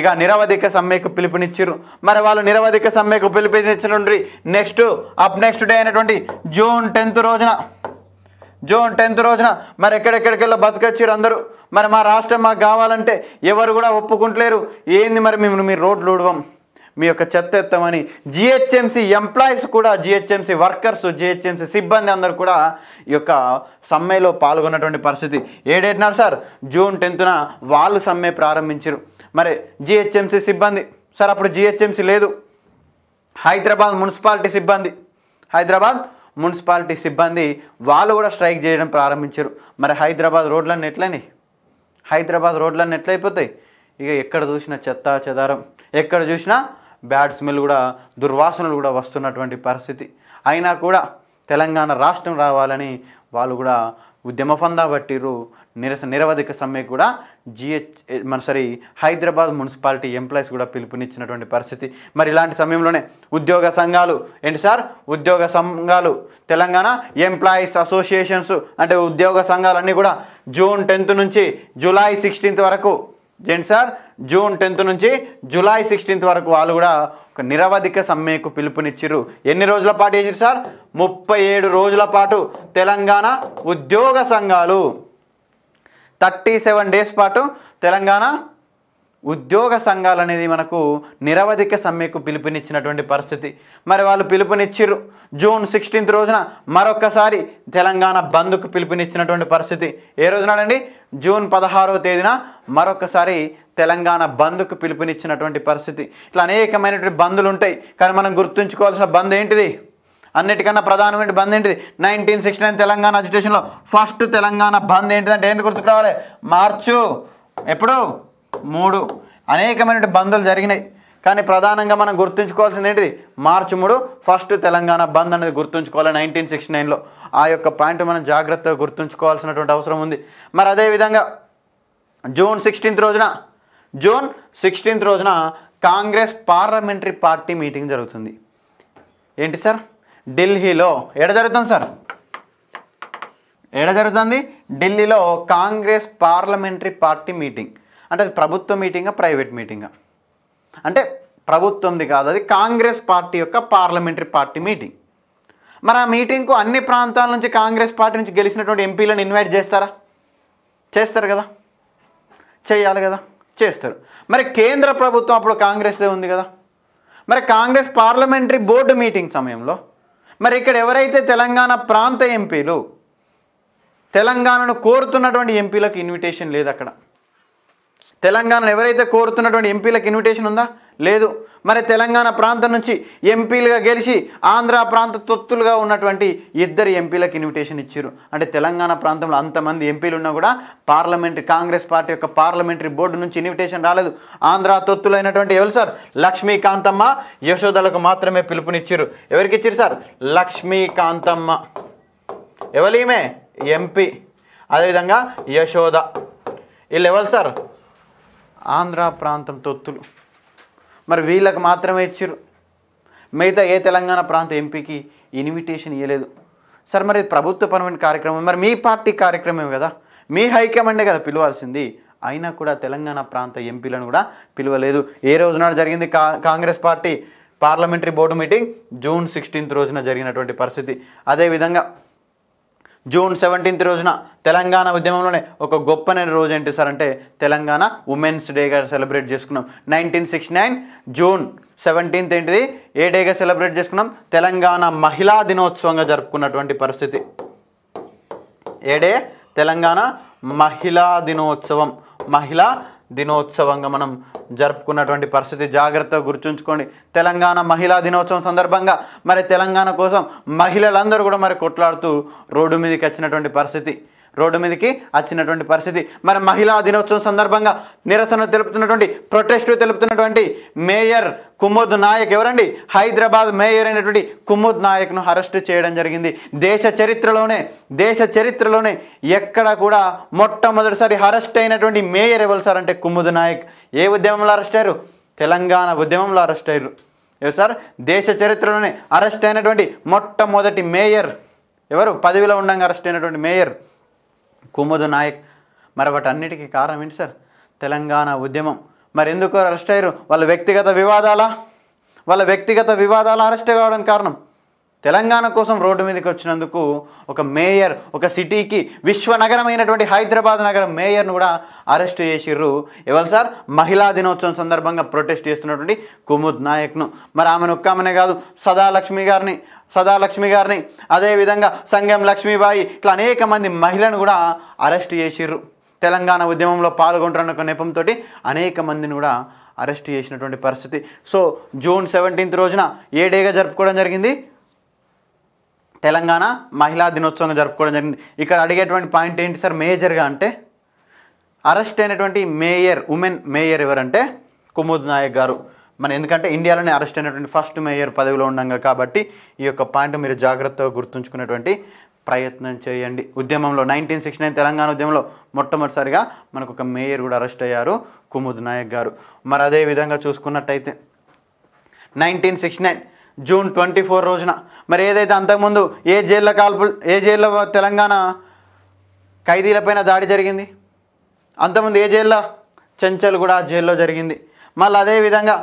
ఇక నిరవధిక సమ్మెకు పిలుపునిచ్చారు మరి వాళ్ళు నిరవధిక సమ్మెకు పిలుపునిచ్చినటువంటి నెక్స్ట్ అప్ నెక్స్ట్ డే అయినటువంటి జూన్ టెన్త్ రోజున జూన్ టెన్త్ రోజున మరి వెళ్ళి బతికొచ్చారు అందరూ మరి మా రాష్ట్రం మాకు కావాలంటే ఎవరు కూడా ఒప్పుకుంటలేరు ఏంది మరి మేము మీ రోడ్లు ఉడవం మీ యొక్క చెత్త ఎత్తామని జిహెచ్ఎంసీ ఎంప్లాయీస్ కూడా జిహెచ్ఎంసి వర్కర్స్ జిహెచ్ఎంసీ సిబ్బంది అందరు కూడా ఈ యొక్క సమ్మెలో పాల్గొన్నటువంటి పరిస్థితి ఏడేట్నారు సార్ జూన్ టెన్త్న వాళ్ళు సమ్మె ప్రారంభించారు మరి జిహెచ్ఎంసి సిబ్బంది సార్ అప్పుడు జిహెచ్ఎంసీ లేదు హైదరాబాద్ మున్సిపాలిటీ సిబ్బంది హైదరాబాద్ మున్సిపాలిటీ సిబ్బంది వాళ్ళు కూడా స్ట్రైక్ చేయడం ప్రారంభించారు మరి హైదరాబాద్ రోడ్లన్నీ ఎట్లని హైదరాబాద్ రోడ్లన్నీ ఎట్లయిపోతాయి ఇక ఎక్కడ చూసినా చెత్త చెదారం ఎక్కడ చూసినా బ్యాడ్ స్మెల్ కూడా దుర్వాసనలు కూడా వస్తున్నటువంటి పరిస్థితి అయినా కూడా తెలంగాణ రాష్ట్రం రావాలని వాళ్ళు కూడా ఉద్యమ ఫందా పట్టిరు నిరస నిరవధిక సమ్మె కూడా జిహెచ్ మన సారీ హైదరాబాద్ మున్సిపాలిటీ ఎంప్లాయీస్ కూడా పిలుపునిచ్చినటువంటి పరిస్థితి మరి ఇలాంటి సమయంలోనే ఉద్యోగ సంఘాలు ఏంటి సార్ ఉద్యోగ సంఘాలు తెలంగాణ ఎంప్లాయీస్ అసోసియేషన్స్ అంటే ఉద్యోగ సంఘాలన్నీ కూడా జూన్ టెన్త్ నుంచి జూలై సిక్స్టీన్త్ వరకు ఏంటి సార్ జూన్ టెన్త్ నుంచి జూలై సిక్స్టీన్త్ వరకు వాళ్ళు కూడా ఒక నిరవధిక సమ్మెకు పిలుపునిచ్చిరు ఎన్ని రోజుల పాటు చేసిరు సార్ ముప్పై ఏడు రోజుల పాటు తెలంగాణ ఉద్యోగ సంఘాలు థర్టీ సెవెన్ డేస్ పాటు తెలంగాణ ఉద్యోగ సంఘాలు అనేది మనకు నిరవధిక సమ్మెకు పిలుపునిచ్చినటువంటి పరిస్థితి మరి వాళ్ళు పిలుపునిచ్చిర్రు జూన్ సిక్స్టీన్త్ రోజున మరొకసారి తెలంగాణ బంద్కు పిలుపునిచ్చినటువంటి పరిస్థితి ఏ రోజునాడండి జూన్ పదహారవ తేదీన మరొకసారి తెలంగాణ బంద్కు పిలుపునిచ్చినటువంటి పరిస్థితి ఇట్లా అనేకమైనటువంటి బంద్లు ఉంటాయి కానీ మనం గుర్తుంచుకోవాల్సిన బంద్ ఏంటిది అన్నిటికన్నా ప్రధానమైన బంద్ ఏంటిది నైన్టీన్ సిక్స్టీ నైన్ తెలంగాణ అజిటేషన్లో ఫస్ట్ తెలంగాణ బంద్ ఏంటిదంటే ఏంటి గుర్తుకురావాలి మార్చు ఎప్పుడు మూడు అనేకమైన బంద్లు జరిగినాయి కానీ ప్రధానంగా మనం గుర్తుంచుకోవాల్సింది ఏంటిది మార్చి మూడు ఫస్ట్ తెలంగాణ బంద్ అనేది గుర్తుంచుకోవాలి నైన్టీన్ సిక్స్టీ నైన్లో ఆ యొక్క పాయింట్ మనం జాగ్రత్తగా గుర్తుంచుకోవాల్సినటువంటి అవసరం ఉంది మరి అదేవిధంగా జూన్ సిక్స్టీన్త్ రోజున జూన్ సిక్స్టీన్త్ రోజున కాంగ్రెస్ పార్లమెంటరీ పార్టీ మీటింగ్ జరుగుతుంది ఏంటి సార్ ఢిల్లీలో ఎడ జరుగుతుంది సార్ ఎడ జరుగుతుంది ఢిల్లీలో కాంగ్రెస్ పార్లమెంటరీ పార్టీ మీటింగ్ అంటే అది ప్రభుత్వ మీటింగా ప్రైవేట్ మీటింగా అంటే ప్రభుత్వంది కాదు అది కాంగ్రెస్ పార్టీ యొక్క పార్లమెంటరీ పార్టీ మీటింగ్ మరి ఆ మీటింగ్కు అన్ని ప్రాంతాల నుంచి కాంగ్రెస్ పార్టీ నుంచి గెలిచినటువంటి ఎంపీలను ఇన్వైట్ చేస్తారా చేస్తారు కదా చేయాలి కదా చేస్తారు మరి కేంద్ర ప్రభుత్వం అప్పుడు కాంగ్రెస్దే ఉంది కదా మరి కాంగ్రెస్ పార్లమెంటరీ బోర్డు మీటింగ్ సమయంలో మరి ఇక్కడ ఎవరైతే తెలంగాణ ప్రాంత ఎంపీలు తెలంగాణను కోరుతున్నటువంటి ఎంపీలకు ఇన్విటేషన్ లేదు అక్కడ తెలంగాణను ఎవరైతే కోరుతున్నటువంటి ఎంపీలకు ఇన్విటేషన్ ఉందా లేదు మరి తెలంగాణ ప్రాంతం నుంచి ఎంపీలుగా గెలిచి ఆంధ్ర ప్రాంత తొత్తులుగా ఉన్నటువంటి ఇద్దరు ఎంపీలకు ఇన్విటేషన్ ఇచ్చారు అంటే తెలంగాణ ప్రాంతంలో అంతమంది ఎంపీలు ఉన్నా కూడా పార్లమెంటరీ కాంగ్రెస్ పార్టీ యొక్క పార్లమెంటరీ బోర్డు నుంచి ఇన్విటేషన్ రాలేదు ఆంధ్ర తొత్తులైనటువంటి ఎవరు సార్ లక్ష్మీకాంతమ్మ యశోదలకు మాత్రమే పిలుపునిచ్చారు ఎవరికి ఇచ్చారు సార్ లక్ష్మీకాంతమ్మ ఎవలీమే ఎంపీ అదేవిధంగా యశోద వీళ్ళు ఎవరు సార్ ఆంధ్ర ప్రాంతం తొత్తులు మరి వీళ్ళకి మాత్రమే ఇచ్చారు మిగతా ఏ తెలంగాణ ప్రాంత ఎంపీకి ఇన్విటేషన్ ఇవ్వలేదు సార్ మరి ప్రభుత్వ పరమైన కార్యక్రమం మరి మీ పార్టీ కార్యక్రమం కదా మీ హైకమాండే కదా పిలవాల్సింది అయినా కూడా తెలంగాణ ప్రాంత ఎంపీలను కూడా పిలవలేదు ఏ రోజున జరిగింది కా Congress party parliamentary board meeting June sixteenth రోజున జరిగినటువంటి పరిస్థితి అదేవిధంగా జూన్ సెవెంటీన్త్ రోజున తెలంగాణ ఉద్యమంలోనే ఒక గొప్ప రోజు ఏంటి సార్ అంటే తెలంగాణ ఉమెన్స్ డేగా సెలబ్రేట్ చేసుకున్నాం nineteen sixty nine June seventeenth ఏంటిది ఏ డేగా సెలబ్రేట్ చేసుకున్నాం తెలంగాణ మహిళా దినోత్సవంగా జరుపుకున్నటువంటి పరిస్థితి ఏడే తెలంగాణ మహిళా దినోత్సవం మహిళా దినోత్సవంగా మనం జరుపుకున్నటువంటి పరిస్థితి జాగ్రత్తగా గుర్తుంచుకోండి తెలంగాణ మహిళా దినోత్సవం సందర్భంగా మరి తెలంగాణ కోసం మహిళలందరూ కూడా మరి కొట్లాడుతూ రోడ్డు మీదకి వచ్చినటువంటి పరిస్థితి రోడ్డు మీదకి వచ్చినటువంటి పరిస్థితి మరి మహిళా దినోత్సవం సందర్భంగా నిరసన తెలుపుతున్నటువంటి ప్రొటెస్ట్ తెలుపుతున్నటువంటి మేయర్ కుమోద్ నాయక్ ఎవరండి హైదరాబాద్ మేయర్ అయినటువంటి కుమోద్ నాయక్ను అరెస్టు చేయడం జరిగింది దేశ చరిత్రలోనే దేశ చరిత్రలోనే ఎక్కడ కూడా మొట్టమొదటిసారి అరెస్ట్ అయినటువంటి మేయర్ ఎవరు సార్ అంటే కుమోద్ నాయక్ ఏ ఉద్యమంలో అరెస్ట్ అయ్యారు తెలంగాణ ఉద్యమంలో అరెస్ట్ అయ్యారు సార్ దేశ చరిత్రలోనే అరెస్ట్ అయినటువంటి మొట్టమొదటి మేయర్ ఎవరు పదవిలో ఉండగా అరెస్ట్ అయినటువంటి మేయర్ కుముదు నాయక్ మరి వాటన్నిటికీ కారణం ఏంటి సార్ తెలంగాణ ఉద్యమం మరి ఎందుకు అరెస్ట్ అయ్యారు వాళ్ళ వ్యక్తిగత వివాదాలా వాళ్ళ వ్యక్తిగత వివాదాలు అరెస్ట్ కావడానికి కారణం తెలంగాణ కోసం రోడ్డు మీదకి వచ్చినందుకు ఒక మేయర్ ఒక సిటీకి విశ్వనగరమైనటువంటి హైదరాబాద్ నగరం మేయర్ను కూడా అరెస్ట్ చేసిర్రు ఎవరు సార్ మహిళా దినోత్సవం సందర్భంగా ప్రొటెస్ట్ చేస్తున్నటువంటి కుముద్ నాయక్ను మరి ఆమెను ఒక్కామనే కాదు సదాలక్ష్మి గారిని సదాలక్ష్మి గారిని అదేవిధంగా సంగం లక్ష్మీబాయి ఇట్లా అనేక మంది మహిళను కూడా అరెస్ట్ చేసిర్రు తెలంగాణ ఉద్యమంలో పాల్గొంటున్న ఒక నెపంతో అనేక మందిని కూడా అరెస్ట్ చేసినటువంటి పరిస్థితి సో జూన్ సెవెంటీన్త్ రోజున ఏ డేగా జరుపుకోవడం జరిగింది తెలంగాణ మహిళా దినోత్సవంగా జరుపుకోవడం జరిగింది ఇక్కడ అడిగేటువంటి పాయింట్ ఏంటి సార్ మేజర్గా అంటే అరెస్ట్ అయినటువంటి మేయర్ ఉమెన్ మేయర్ ఎవరంటే కుముద్ నాయక్ గారు మన ఎందుకంటే ఇండియాలోనే అరెస్ట్ అయినటువంటి ఫస్ట్ మేయర్ పదవిలో ఉండగా కాబట్టి ఈ యొక్క పాయింట్ మీరు జాగ్రత్తగా గుర్తుంచుకునేటువంటి ప్రయత్నం చేయండి ఉద్యమంలో నైన్టీన్ సిక్స్టీ నైన్ తెలంగాణ ఉద్యమంలో మొట్టమొదటిసారిగా మనకు ఒక మేయర్ కూడా అరెస్ట్ అయ్యారు కుముద్ నాయక్ గారు మరి అదే విధంగా చూసుకున్నట్టయితే nineteen sixty nine June twenty four రోజున మరి ఏదైతే అంతకుముందు ఏ జైళ్ళ కాల్పులు ఏ జైల్లో తెలంగాణ ఖైదీలపైన దాడి జరిగింది అంతకుముందు ఏ జైల్లో చెంచల్ కూడా జైల్లో జరిగింది మళ్ళీ అదేవిధంగా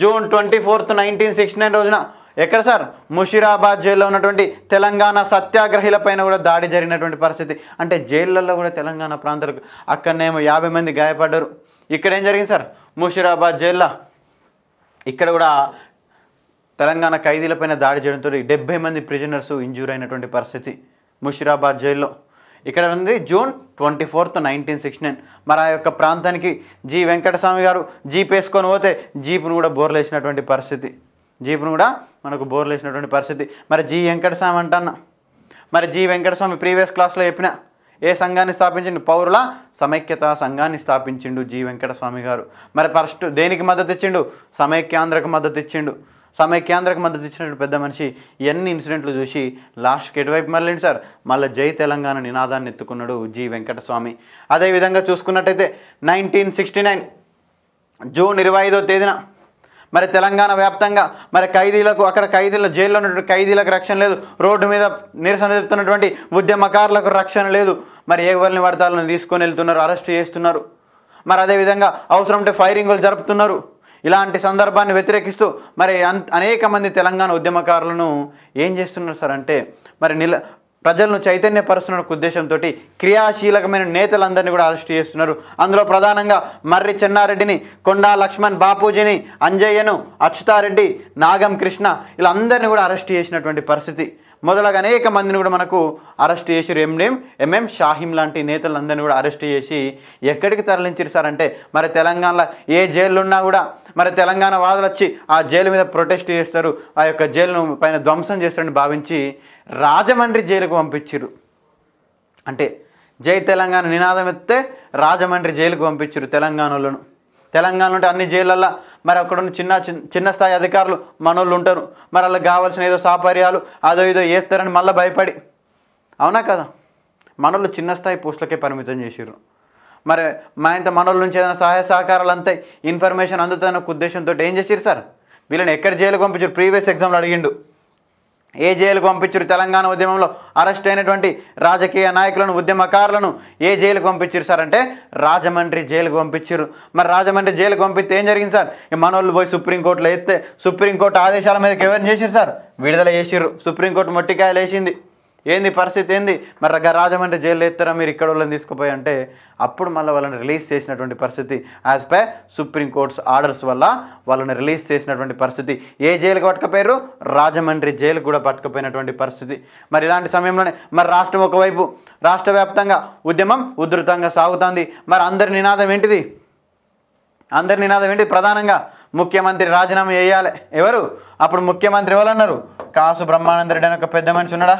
June twenty fourth nineteen sixty nine రోజున ఎక్కడ సార్ ముషిరాబాద్ జైల్లో ఉన్నటువంటి తెలంగాణ సత్యాగ్రహీల పైన కూడా దాడి జరిగినటువంటి పరిస్థితి అంటే జైళ్ళల్లో కూడా తెలంగాణ ప్రాంతాలకు అక్కడనేమో యాభై మంది గాయపడ్డారు ఇక్కడ ఏం జరిగింది సార్ ముషిరాబాద్ జైల్లో ఇక్కడ కూడా తెలంగాణ ఖైదీలపైన దాడి చేయడంతో డెబ్బై మంది ప్రిజనర్స్ ఇంజూర్ అయినటువంటి పరిస్థితి ముషిరాబాద్ జైల్లో ఇక్కడ ఉంది June twenty fourth nineteen sixty nine మరి ఆ యొక్క ప్రాంతానికి జి వెంకటస్వామి గారు జీప్ వేసుకొని పోతే జీప్ను కూడా బోర్లేసినటువంటి పరిస్థితి జీప్ను కూడా మనకు బోర్లేసినటువంటి పరిస్థితి మరి జి వెంకటస్వామి అంటన్నా మరి జి వెంకటస్వామి ప్రీవియస్ క్లాస్లో చెప్పిన ఏ సంఘాన్ని స్థాపించిండు పౌరుల సమైక్యత సంఘాన్ని స్థాపించిండు జి వెంకటస్వామి గారు మరి ఫస్ట్ దేనికి మద్దతు ఇచ్చిండు సమైక్యాంధ్రకు మద్దతు ఇచ్చిండు సమైక్యాంధ్రకు మద్దతు ఇచ్చినటువంటి పెద్ద మనిషి ఎన్ని ఇన్సిడెంట్లు చూసి లాస్ట్కి ఎటువైపు మరలేండి సార్ మళ్ళీ జై తెలంగాణ నినాదాన్ని ఎత్తుకున్నాడు జి వెంకటస్వామి అదేవిధంగా చూసుకున్నట్టయితే నైన్టీన్ సిక్స్టీ నైన్ జూన్ ఇరవై ఐదో తేదీన మరి తెలంగాణ వ్యాప్తంగా మరి ఖైదీలకు అక్కడ ఖైదీల జైల్లో ఉన్నటువంటి ఖైదీలకు రక్షణ లేదు రోడ్డు మీద నిరసన చెప్తున్నటువంటి ఉద్యమకారులకు రక్షణ లేదు మరి ఎవరిని పడతాలను తీసుకొని వెళ్తున్నారు అరెస్ట్ చేస్తున్నారు మరి అదేవిధంగా అవసరం ఉంటే ఫైరింగ్లు జరుపుతున్నారు ఇలాంటి సందర్భాన్ని వ్యతిరేకిస్తూ మరి అనేక మంది తెలంగాణ ఉద్యమకారులను ఏం చేస్తున్నారు సార్ అంటే మరి నిల ప్రజలను చైతన్యపరుస్తున్న ఉద్దేశంతో క్రియాశీలకమైన నేతలందరినీ కూడా అరెస్ట్ చేస్తున్నారు అందులో ప్రధానంగా మర్రి చెన్నారెడ్డిని కొండా లక్ష్మణ్ బాపూజీని అంజయ్యను అచ్యుతారెడ్డి నాగం కృష్ణ వీళ్ళందరినీ కూడా అరెస్ట్ చేసినటువంటి పరిస్థితి మొదలగా అనేక మందిని కూడా మనకు అరెస్ట్ చేసి ఎండేం ఎంఎం షాహిం లాంటి నేతలందరినీ కూడా అరెస్ట్ చేసి ఎక్కడికి తరలించారు సార్ అంటే మరి తెలంగాణలో ఏ జైలున్నా కూడా మరి తెలంగాణ వాదులు వచ్చి ఆ జైలు మీద ప్రొటెస్ట్ చేస్తారు ఆ యొక్క జైలును పైన ధ్వంసం చేస్తారని భావించి రాజమండ్రి జైలుకు పంపించారు అంటే జై తెలంగాణ నినాదం ఎత్తే రాజమండ్రి జైలుకు పంపించారు తెలంగాణలోను తెలంగాణ ఉంటే అన్ని జైళ్ళల్లో మరి అక్కడున్న చిన్న చిన్న స్థాయి అధికారులు మనోళ్ళు ఉంటారు మరి వాళ్ళకి కావాల్సిన ఏదో సాపర్యాలు అదో ఏదో వేస్తారని మళ్ళీ భయపడి అవునా కదా మనోళ్ళు చిన్న స్థాయి పోస్టులకే పరిమితం చేసారు మరి మా ఇంత మనోళ్ళ నుంచి ఏదైనా సహాయ సహకారాలు అంతా ఇన్ఫర్మేషన్ అందుతున్న ఉద్దేశంతో ఏం చేసిరు సార్ వీళ్ళని ఎక్కడ జైలు పంపించారు ప్రీవియస్ ఎగ్జామ్లు అడిగిండు ఏ జైలుకు పంపించారు తెలంగాణ ఉద్యమంలో అరెస్ట్ అయినటువంటి రాజకీయ నాయకులను ఉద్యమకారులను ఏ జైలుకు పంపించారు సార్ అంటే రాజమండ్రి జైలుకు పంపించారు మరి రాజమండ్రి జైలుకు పంపిస్తే ఏం జరిగింది సార్ మనోళ్ళు పోయి సుప్రీంకోర్టులో ఎత్తే సుప్రీంకోర్టు ఆదేశాల మీదకి ఎవరిని చేసిరు సార్ విడుదల చేసిర్రు సుప్రీంకోర్టు మొట్టికాయలు వేసింది ఏంది పరిస్థితి ఏంది మరి రాజమండ్రి జైలు ఎత్తారా మీరు ఇక్కడ వాళ్ళని తీసుకుపోయి అంటే అప్పుడు మళ్ళీ వాళ్ళని రిలీజ్ చేసినటువంటి పరిస్థితి యాజ్ పై సుప్రీంకోర్ట్స్ ఆర్డర్స్ వల్ల వాళ్ళని రిలీజ్ చేసినటువంటి పరిస్థితి ఏ జైలుకి పట్టుకపోయారు రాజమండ్రి జైలు కూడా పట్టుకుపోయినటువంటి పరిస్థితి మరి ఇలాంటి సమయంలోనే మరి రాష్ట్రం ఒకవైపు రాష్ట్ర వ్యాప్తంగా ఉద్యమం ఉధృతంగా సాగుతుంది మరి అందరి నినాదం ఏంటిది అందరి నినాదం ఏంటి ప్రధానంగా ముఖ్యమంత్రి రాజీనామా చేయాలి ఎవరు అప్పుడు ముఖ్యమంత్రి ఎవరన్నారు కాసు బ్రహ్మానందరెడ్డి అని ఒక పెద్ద మనిషి ఉన్నాడా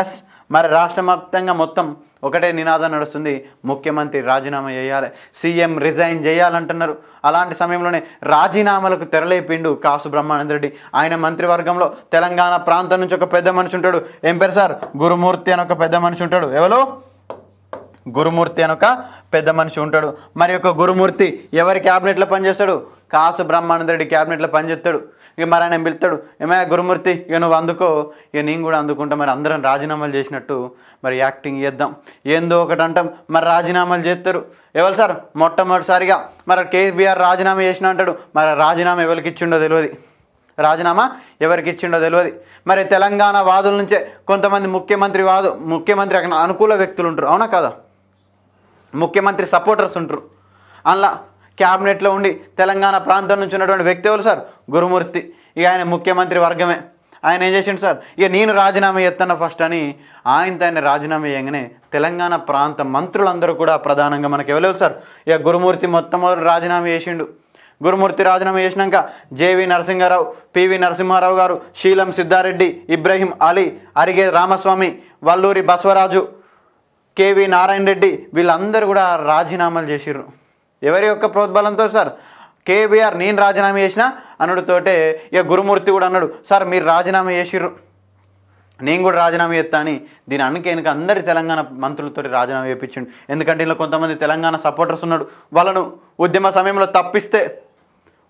ఎస్ మరి రాష్ట్ర వ్యాప్తంగా మొత్తం ఒకటే నినాదం నడుస్తుంది ముఖ్యమంత్రి రాజీనామా చేయాలి సీఎం రిజైన్ చేయాలంటున్నారు అలాంటి సమయంలోనే రాజీనామాలకు తెరలేపిండు కాసు బ్రహ్మానందరెడ్డి ఆయన మంత్రివర్గంలో తెలంగాణ ప్రాంతం నుంచి ఒక పెద్ద మనిషి ఉంటాడు ఏం పేరు సార్ గురుమూర్తి అని ఒక పెద్ద మనిషి ఉంటాడు ఎవరు గురుమూర్తి అని ఒక పెద్ద మనిషి ఉంటాడు మరి యొక్క గురుమూర్తి ఎవరి క్యాబినెట్లో పనిచేస్తాడు కాసు బ్రహ్మానందరెడ్డి క్యాబినెట్లో పనిచేస్తాడు ఇక మరి ఆయన పిలుతాడు ఏమయ్య గురుమూర్తి ఇక నువ్వు అందుకో ఇక నేను కూడా అందుకుంటా మరి అందరం రాజీనామాలు చేసినట్టు మరి యాక్టింగ్ చేద్దాం ఏందో ఒకటి అంటాం మరి రాజీనామాలు చేస్తారు ఎవరు సార్ మొట్టమొదటిసారిగా మరి కేబీఆర్ రాజీనామా చేసిన అంటాడు మరి రాజీనామా ఎవరికి ఇచ్చిండో తెలియదు రాజీనామా ఎవరికి ఇచ్చిండో తెలియదు మరి తెలంగాణ వాదుల నుంచే కొంతమంది ముఖ్యమంత్రి వాదు ముఖ్యమంత్రి అక్కడ అనుకూల వ్యక్తులు ఉంటారు అవునా కదా ముఖ్యమంత్రి సపోర్టర్స్ ఉంటారు అందులో క్యాబినెట్లో ఉండి తెలంగాణ ప్రాంతం నుంచి ఉన్నటువంటి వ్యక్తి ఎవరు సార్ గురుమూర్తి ఇక ఆయన ముఖ్యమంత్రి వర్గమే ఆయన ఏం చేసిండు సార్ ఇక నేను రాజీనామా చేస్తాను ఫస్ట్ అని ఆయనతో ఆయన రాజీనామా చేయగానే తెలంగాణ ప్రాంత మంత్రులందరూ కూడా ప్రధానంగా మనకి ఇవ్వలేదు సార్ ఇక గురుమూర్తి మొట్టమొదటి రాజీనామా చేసిండు గురుమూర్తి రాజీనామా చేసినాక జేవి నరసింహారావు పివి నరసింహారావు గారు శీలం సిద్ధారెడ్డి ఇబ్రహీం అలీ అరిగే రామస్వామి వల్లూరి బసవరాజు కేవి నారాయణ రెడ్డి వీళ్ళందరూ కూడా రాజీనామాలు చేసిర్రు ఎవరి యొక్క ప్రోద్బలంతో సార్ కేబీఆర్ నేను రాజీనామా చేసిన అన్నడుతోటే ఇక గురుమూర్తి కూడా అన్నాడు సార్ మీరు రాజీనామా చేసిర్రు నేను కూడా రాజీనామా చేస్తా అని దీని అందుకే వెనుక అందరి తెలంగాణ మంత్రులతో రాజీనామా చేయించండు ఎందుకంటే ఇందులో కొంతమంది తెలంగాణ సపోర్టర్స్ ఉన్నాడు వాళ్ళను ఉద్యమ సమయంలో తప్పిస్తే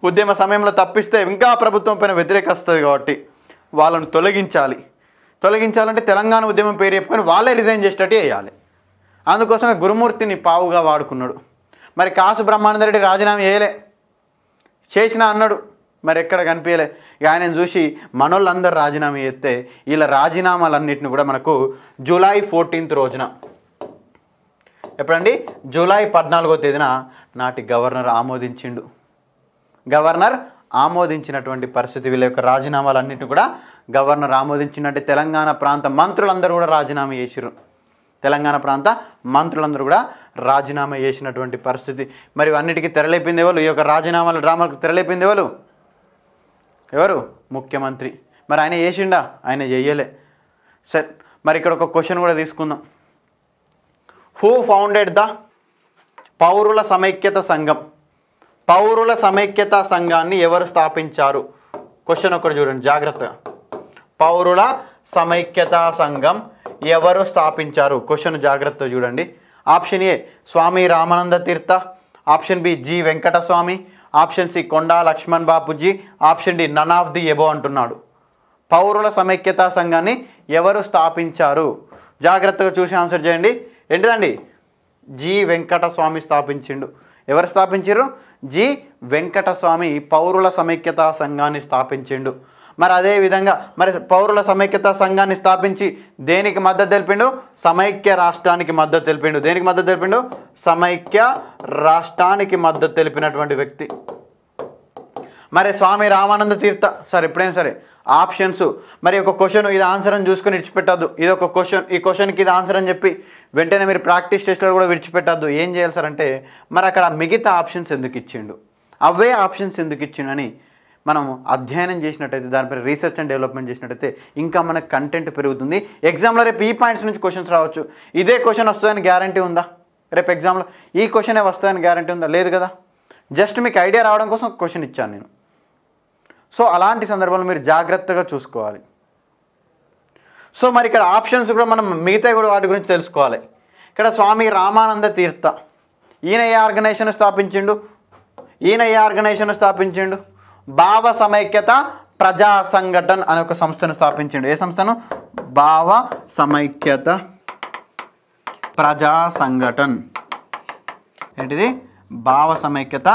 ఉద్యమ సమయంలో తప్పిస్తే ఇంకా ప్రభుత్వం పైన వ్యతిరేక వస్తుంది కాబట్టి వాళ్ళను తొలగించాలి తొలగించాలంటే తెలంగాణ ఉద్యమం పేరు చెప్పుకొని వాళ్ళే రిజైన్ చేసేటట్టు వేయాలి అందుకోసమే గురుమూర్తిని పావుగా వాడుకున్నాడు మరి కాసు బ్రహ్మానంద రెడ్డి రాజీనామా చేయలే చేసిన అన్నాడు మరి ఎక్కడ కనిపించలే ఇక ఆయన చూసి మనోళ్ళందరూ రాజీనామా చేస్తే ఇలా రాజీనామాలన్నింటిని కూడా మనకు జూలై ఫోర్టీన్త్ రోజున ఎప్పుడండి జూలై పద్నాలుగో తేదీన నాటి గవర్నర్ ఆమోదించిండు గవర్నర్ ఆమోదించినటువంటి పరిస్థితి వీళ్ళ యొక్క రాజీనామాలన్నింటినీ కూడా గవర్నర్ ఆమోదించినట్టు తెలంగాణ ప్రాంత మంత్రులందరూ కూడా రాజీనామా చేసిరు తెలంగాణ ప్రాంత మంత్రులందరూ కూడా రాజీనామా చేసినటువంటి పరిస్థితి మరి అన్నిటికీ తెరలేపింది ఎవరు ఈ యొక్క రాజీనామాల డ్రామాలకు తెరలేపింది ఎవరు ఎవరు ముఖ్యమంత్రి మరి ఆయన చేసిండా ఆయన చేయలే సరే మరి ఇక్కడ ఒక క్వశ్చన్ కూడా తీసుకుందాం హూ ఫౌండెడ్ ద పౌరుల సమైక్యత సంఘం పౌరుల సమైక్యత సంఘాన్ని ఎవరు స్థాపించారు క్వశ్చన్ ఒకటి చూడండి జాగ్రత్తగా పౌరుల సమైక్యతా సంఘం ఎవరు స్థాపించారు క్వశ్చన్ జాగ్రత్తగా చూడండి option A Swami Ramananda Tirtha option B G Venkataswamy option C Konda Laxman Bapuji option D none of the above అంటున్నాడు పౌరుల సమైక్యతా సంఘాన్ని ఎవరు స్థాపించారు జాగ్రత్తగా చూసి ఆన్సర్ చేయండి ఏంటిదండి జి వెంకటస్వామి స్థాపించిండు ఎవరు స్థాపించారు జి వెంకటస్వామి పౌరుల సమైక్యతా సంఘాన్ని స్థాపించిండు మరి అదేవిధంగా మరి పౌరుల సమైక్యత సంఘాన్ని స్థాపించి దేనికి మద్దతు తెలిపిండు సమైక్య రాష్ట్రానికి మద్దతు తెలిపిండు దేనికి మద్దతు తెలిపిండు సమైక్య రాష్ట్రానికి మద్దతు తెలిపినటువంటి వ్యక్తి మరి స్వామి రామానంద తీర్థ సార్ ఎప్పుడైనా సరే ఆప్షన్స్ మరి ఒక క్వశ్చన్ ఇది ఆన్సర్ అని చూసుకొని విడిచిపెట్టద్దు ఇది ఒక క్వశ్చన్ ఈ క్వశ్చన్కి ఇది ఆన్సర్ అని చెప్పి వెంటనే మీరు ప్రాక్టీస్ టెస్ట్లో కూడా విడిచిపెట్టద్దు ఏం చేయాలి సార్ అంటే మరి అక్కడ మిగతా ఆప్షన్స్ ఎందుకు ఇచ్చిండు అవే ఆప్షన్స్ ఎందుకు ఇచ్చిండని మనం అధ్యయనం చేసినట్టయితే దానిపై రీసెర్చ్ అండ్ డెవలప్మెంట్ చేసినట్టయితే ఇంకా మన కంటెంట్ పెరుగుతుంది ఎగ్జామ్లో రేపు ఈ పాయింట్స్ నుంచి క్వశ్చన్స్ రావచ్చు ఇదే క్వశ్చన్ వస్తుందని గ్యారంటీ ఉందా రేపు ఎగ్జామ్లో ఈ క్వశ్చనే వస్తుందని గ్యారంటీ ఉందా లేదు కదా జస్ట్ మీకు ఐడియా రావడం కోసం క్వశ్చన్ ఇచ్చాను నేను సో అలాంటి సందర్భంలో మీరు జాగ్రత్తగా చూసుకోవాలి సో మరి ఇక్కడ ఆప్షన్స్ కూడా మనం మిగతా కూడా వాటి గురించి తెలుసుకోవాలి ఇక్కడ స్వామి రామానంద తీర్థ ఈయన ఏ ఆర్గనైజేషన్ స్థాపించిండు ఈయన ఏ ఆర్గనైజేషన్ స్థాపించిండు భావ సమైక్యత ప్రజా సంఘటన్ అనే ఒక సంస్థను స్థాపించిండు ఏ సంస్థను భావ సమైక్యత ప్రజా సంఘటన్ ఏంటిది భావ సమైక్యత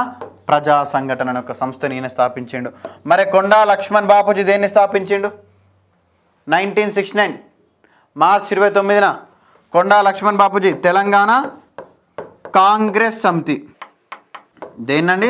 ప్రజా సంఘటన అనే ఒక సంస్థను ఈయన స్థాపించిండు మరి కొండా లక్ష్మణ్ బాపూజీ దేన్ని స్థాపించిండు నైన్టీన్ సిక్స్టీ నైన్ మార్చ్ ఇరవై తొమ్మిదిన కొండా లక్ష్మణ్ బాపూజీ తెలంగాణ కాంగ్రెస్ సమితి దేన్నండి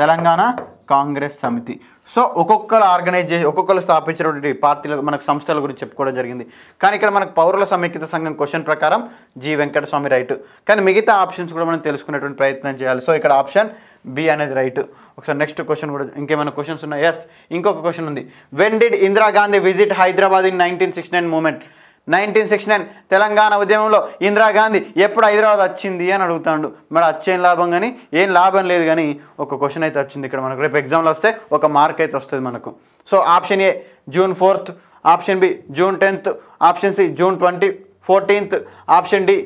తెలంగాణ కాంగ్రెస్ సమితి సో ఒక్కొక్కరు ఆర్గనైజ్ చేసి ఒక్కొక్కరు స్థాపించినటువంటి పార్టీల మనకు సంస్థల గురించి చెప్పుకోవడం జరిగింది కానీ ఇక్కడ మనకు పౌరుల సమైక్యత సంఘం క్వశ్చన్ ప్రకారం జి వెంకటస్వామి రైట్ కానీ మిగతా ఆప్షన్స్ కూడా మనం తెలుసుకునేటువంటి ప్రయత్నం చేయాలి సో ఇక్కడ ఆప్షన్ బి అనేది రైట్ ఒకసారి నెక్స్ట్ క్వశ్చన్ కూడా ఇంకేమైనా క్వశ్చన్స్ ఉన్నాయి ఎస్ ఇంకొక క్వశ్చన్ ఉంది when did Indira Gandhi visit Hyderabad in nineteen sixty nine movement nineteen sixty nine Telangana ఉద్యమంలో ఇందిరాగాంధీ ఎప్పుడు హైదరాబాద్ వచ్చింది అని అడుగుతాడు మరి వచ్చేం లాభం కానీ ఏం లాభం లేదు కానీ ఒక క్వశ్చన్ అయితే వచ్చింది ఇక్కడ మనకు రేపు ఎగ్జామ్లు వస్తే ఒక మార్క్ అయితే వస్తుంది మనకు so option A June fourth option B June tenth option C June twenty fourteenth option D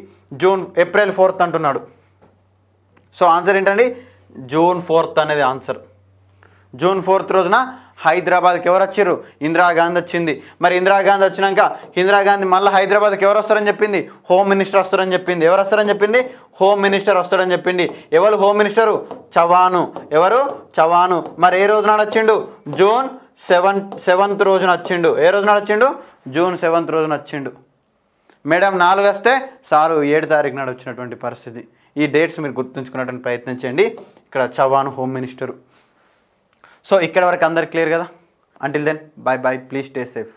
June April fourth అంటున్నాడు సో ఆన్సర్ ఏంటండి జూన్ ఫోర్త్ అనేది ఆన్సర్ జూన్ ఫోర్త్ రోజున హైదరాబాద్కి ఎవరు వచ్చారు ఇందిరాగాంధీ వచ్చింది మరి ఇందిరాగాంధీ వచ్చినాక ఇందిరాగాంధీ మళ్ళీ హైదరాబాద్కి ఎవరు వస్తారని చెప్పింది హోమ్ మినిస్టర్ వస్తారని చెప్పింది ఎవరు వస్తారని చెప్పింది హోమ్ మినిస్టర్ వస్తాడని చెప్పింది ఎవరు హోమ్ మినిస్టరు చవాను ఎవరు చవాను మరి ఏ రోజు నాడు వచ్చిండు జూన్ సెవెన్ సెవెంత్ రోజున వచ్చిండు ఏ నాడు వచ్చిండు జూన్ సెవెంత్ రోజున వచ్చిండు మేడం నాలుగు వస్తే సారు ఏడు తారీఖు నాడు వచ్చినటువంటి పరిస్థితి ఈ డేట్స్ మీరు గుర్తుంచుకున్నటువంటి ప్రయత్నించండి ఇక్కడ చవాన్ హోమ్ మినిస్టరు సో ఇక్కడ వరకు అందరు క్లియర్ కదా until then bye bye please stay safe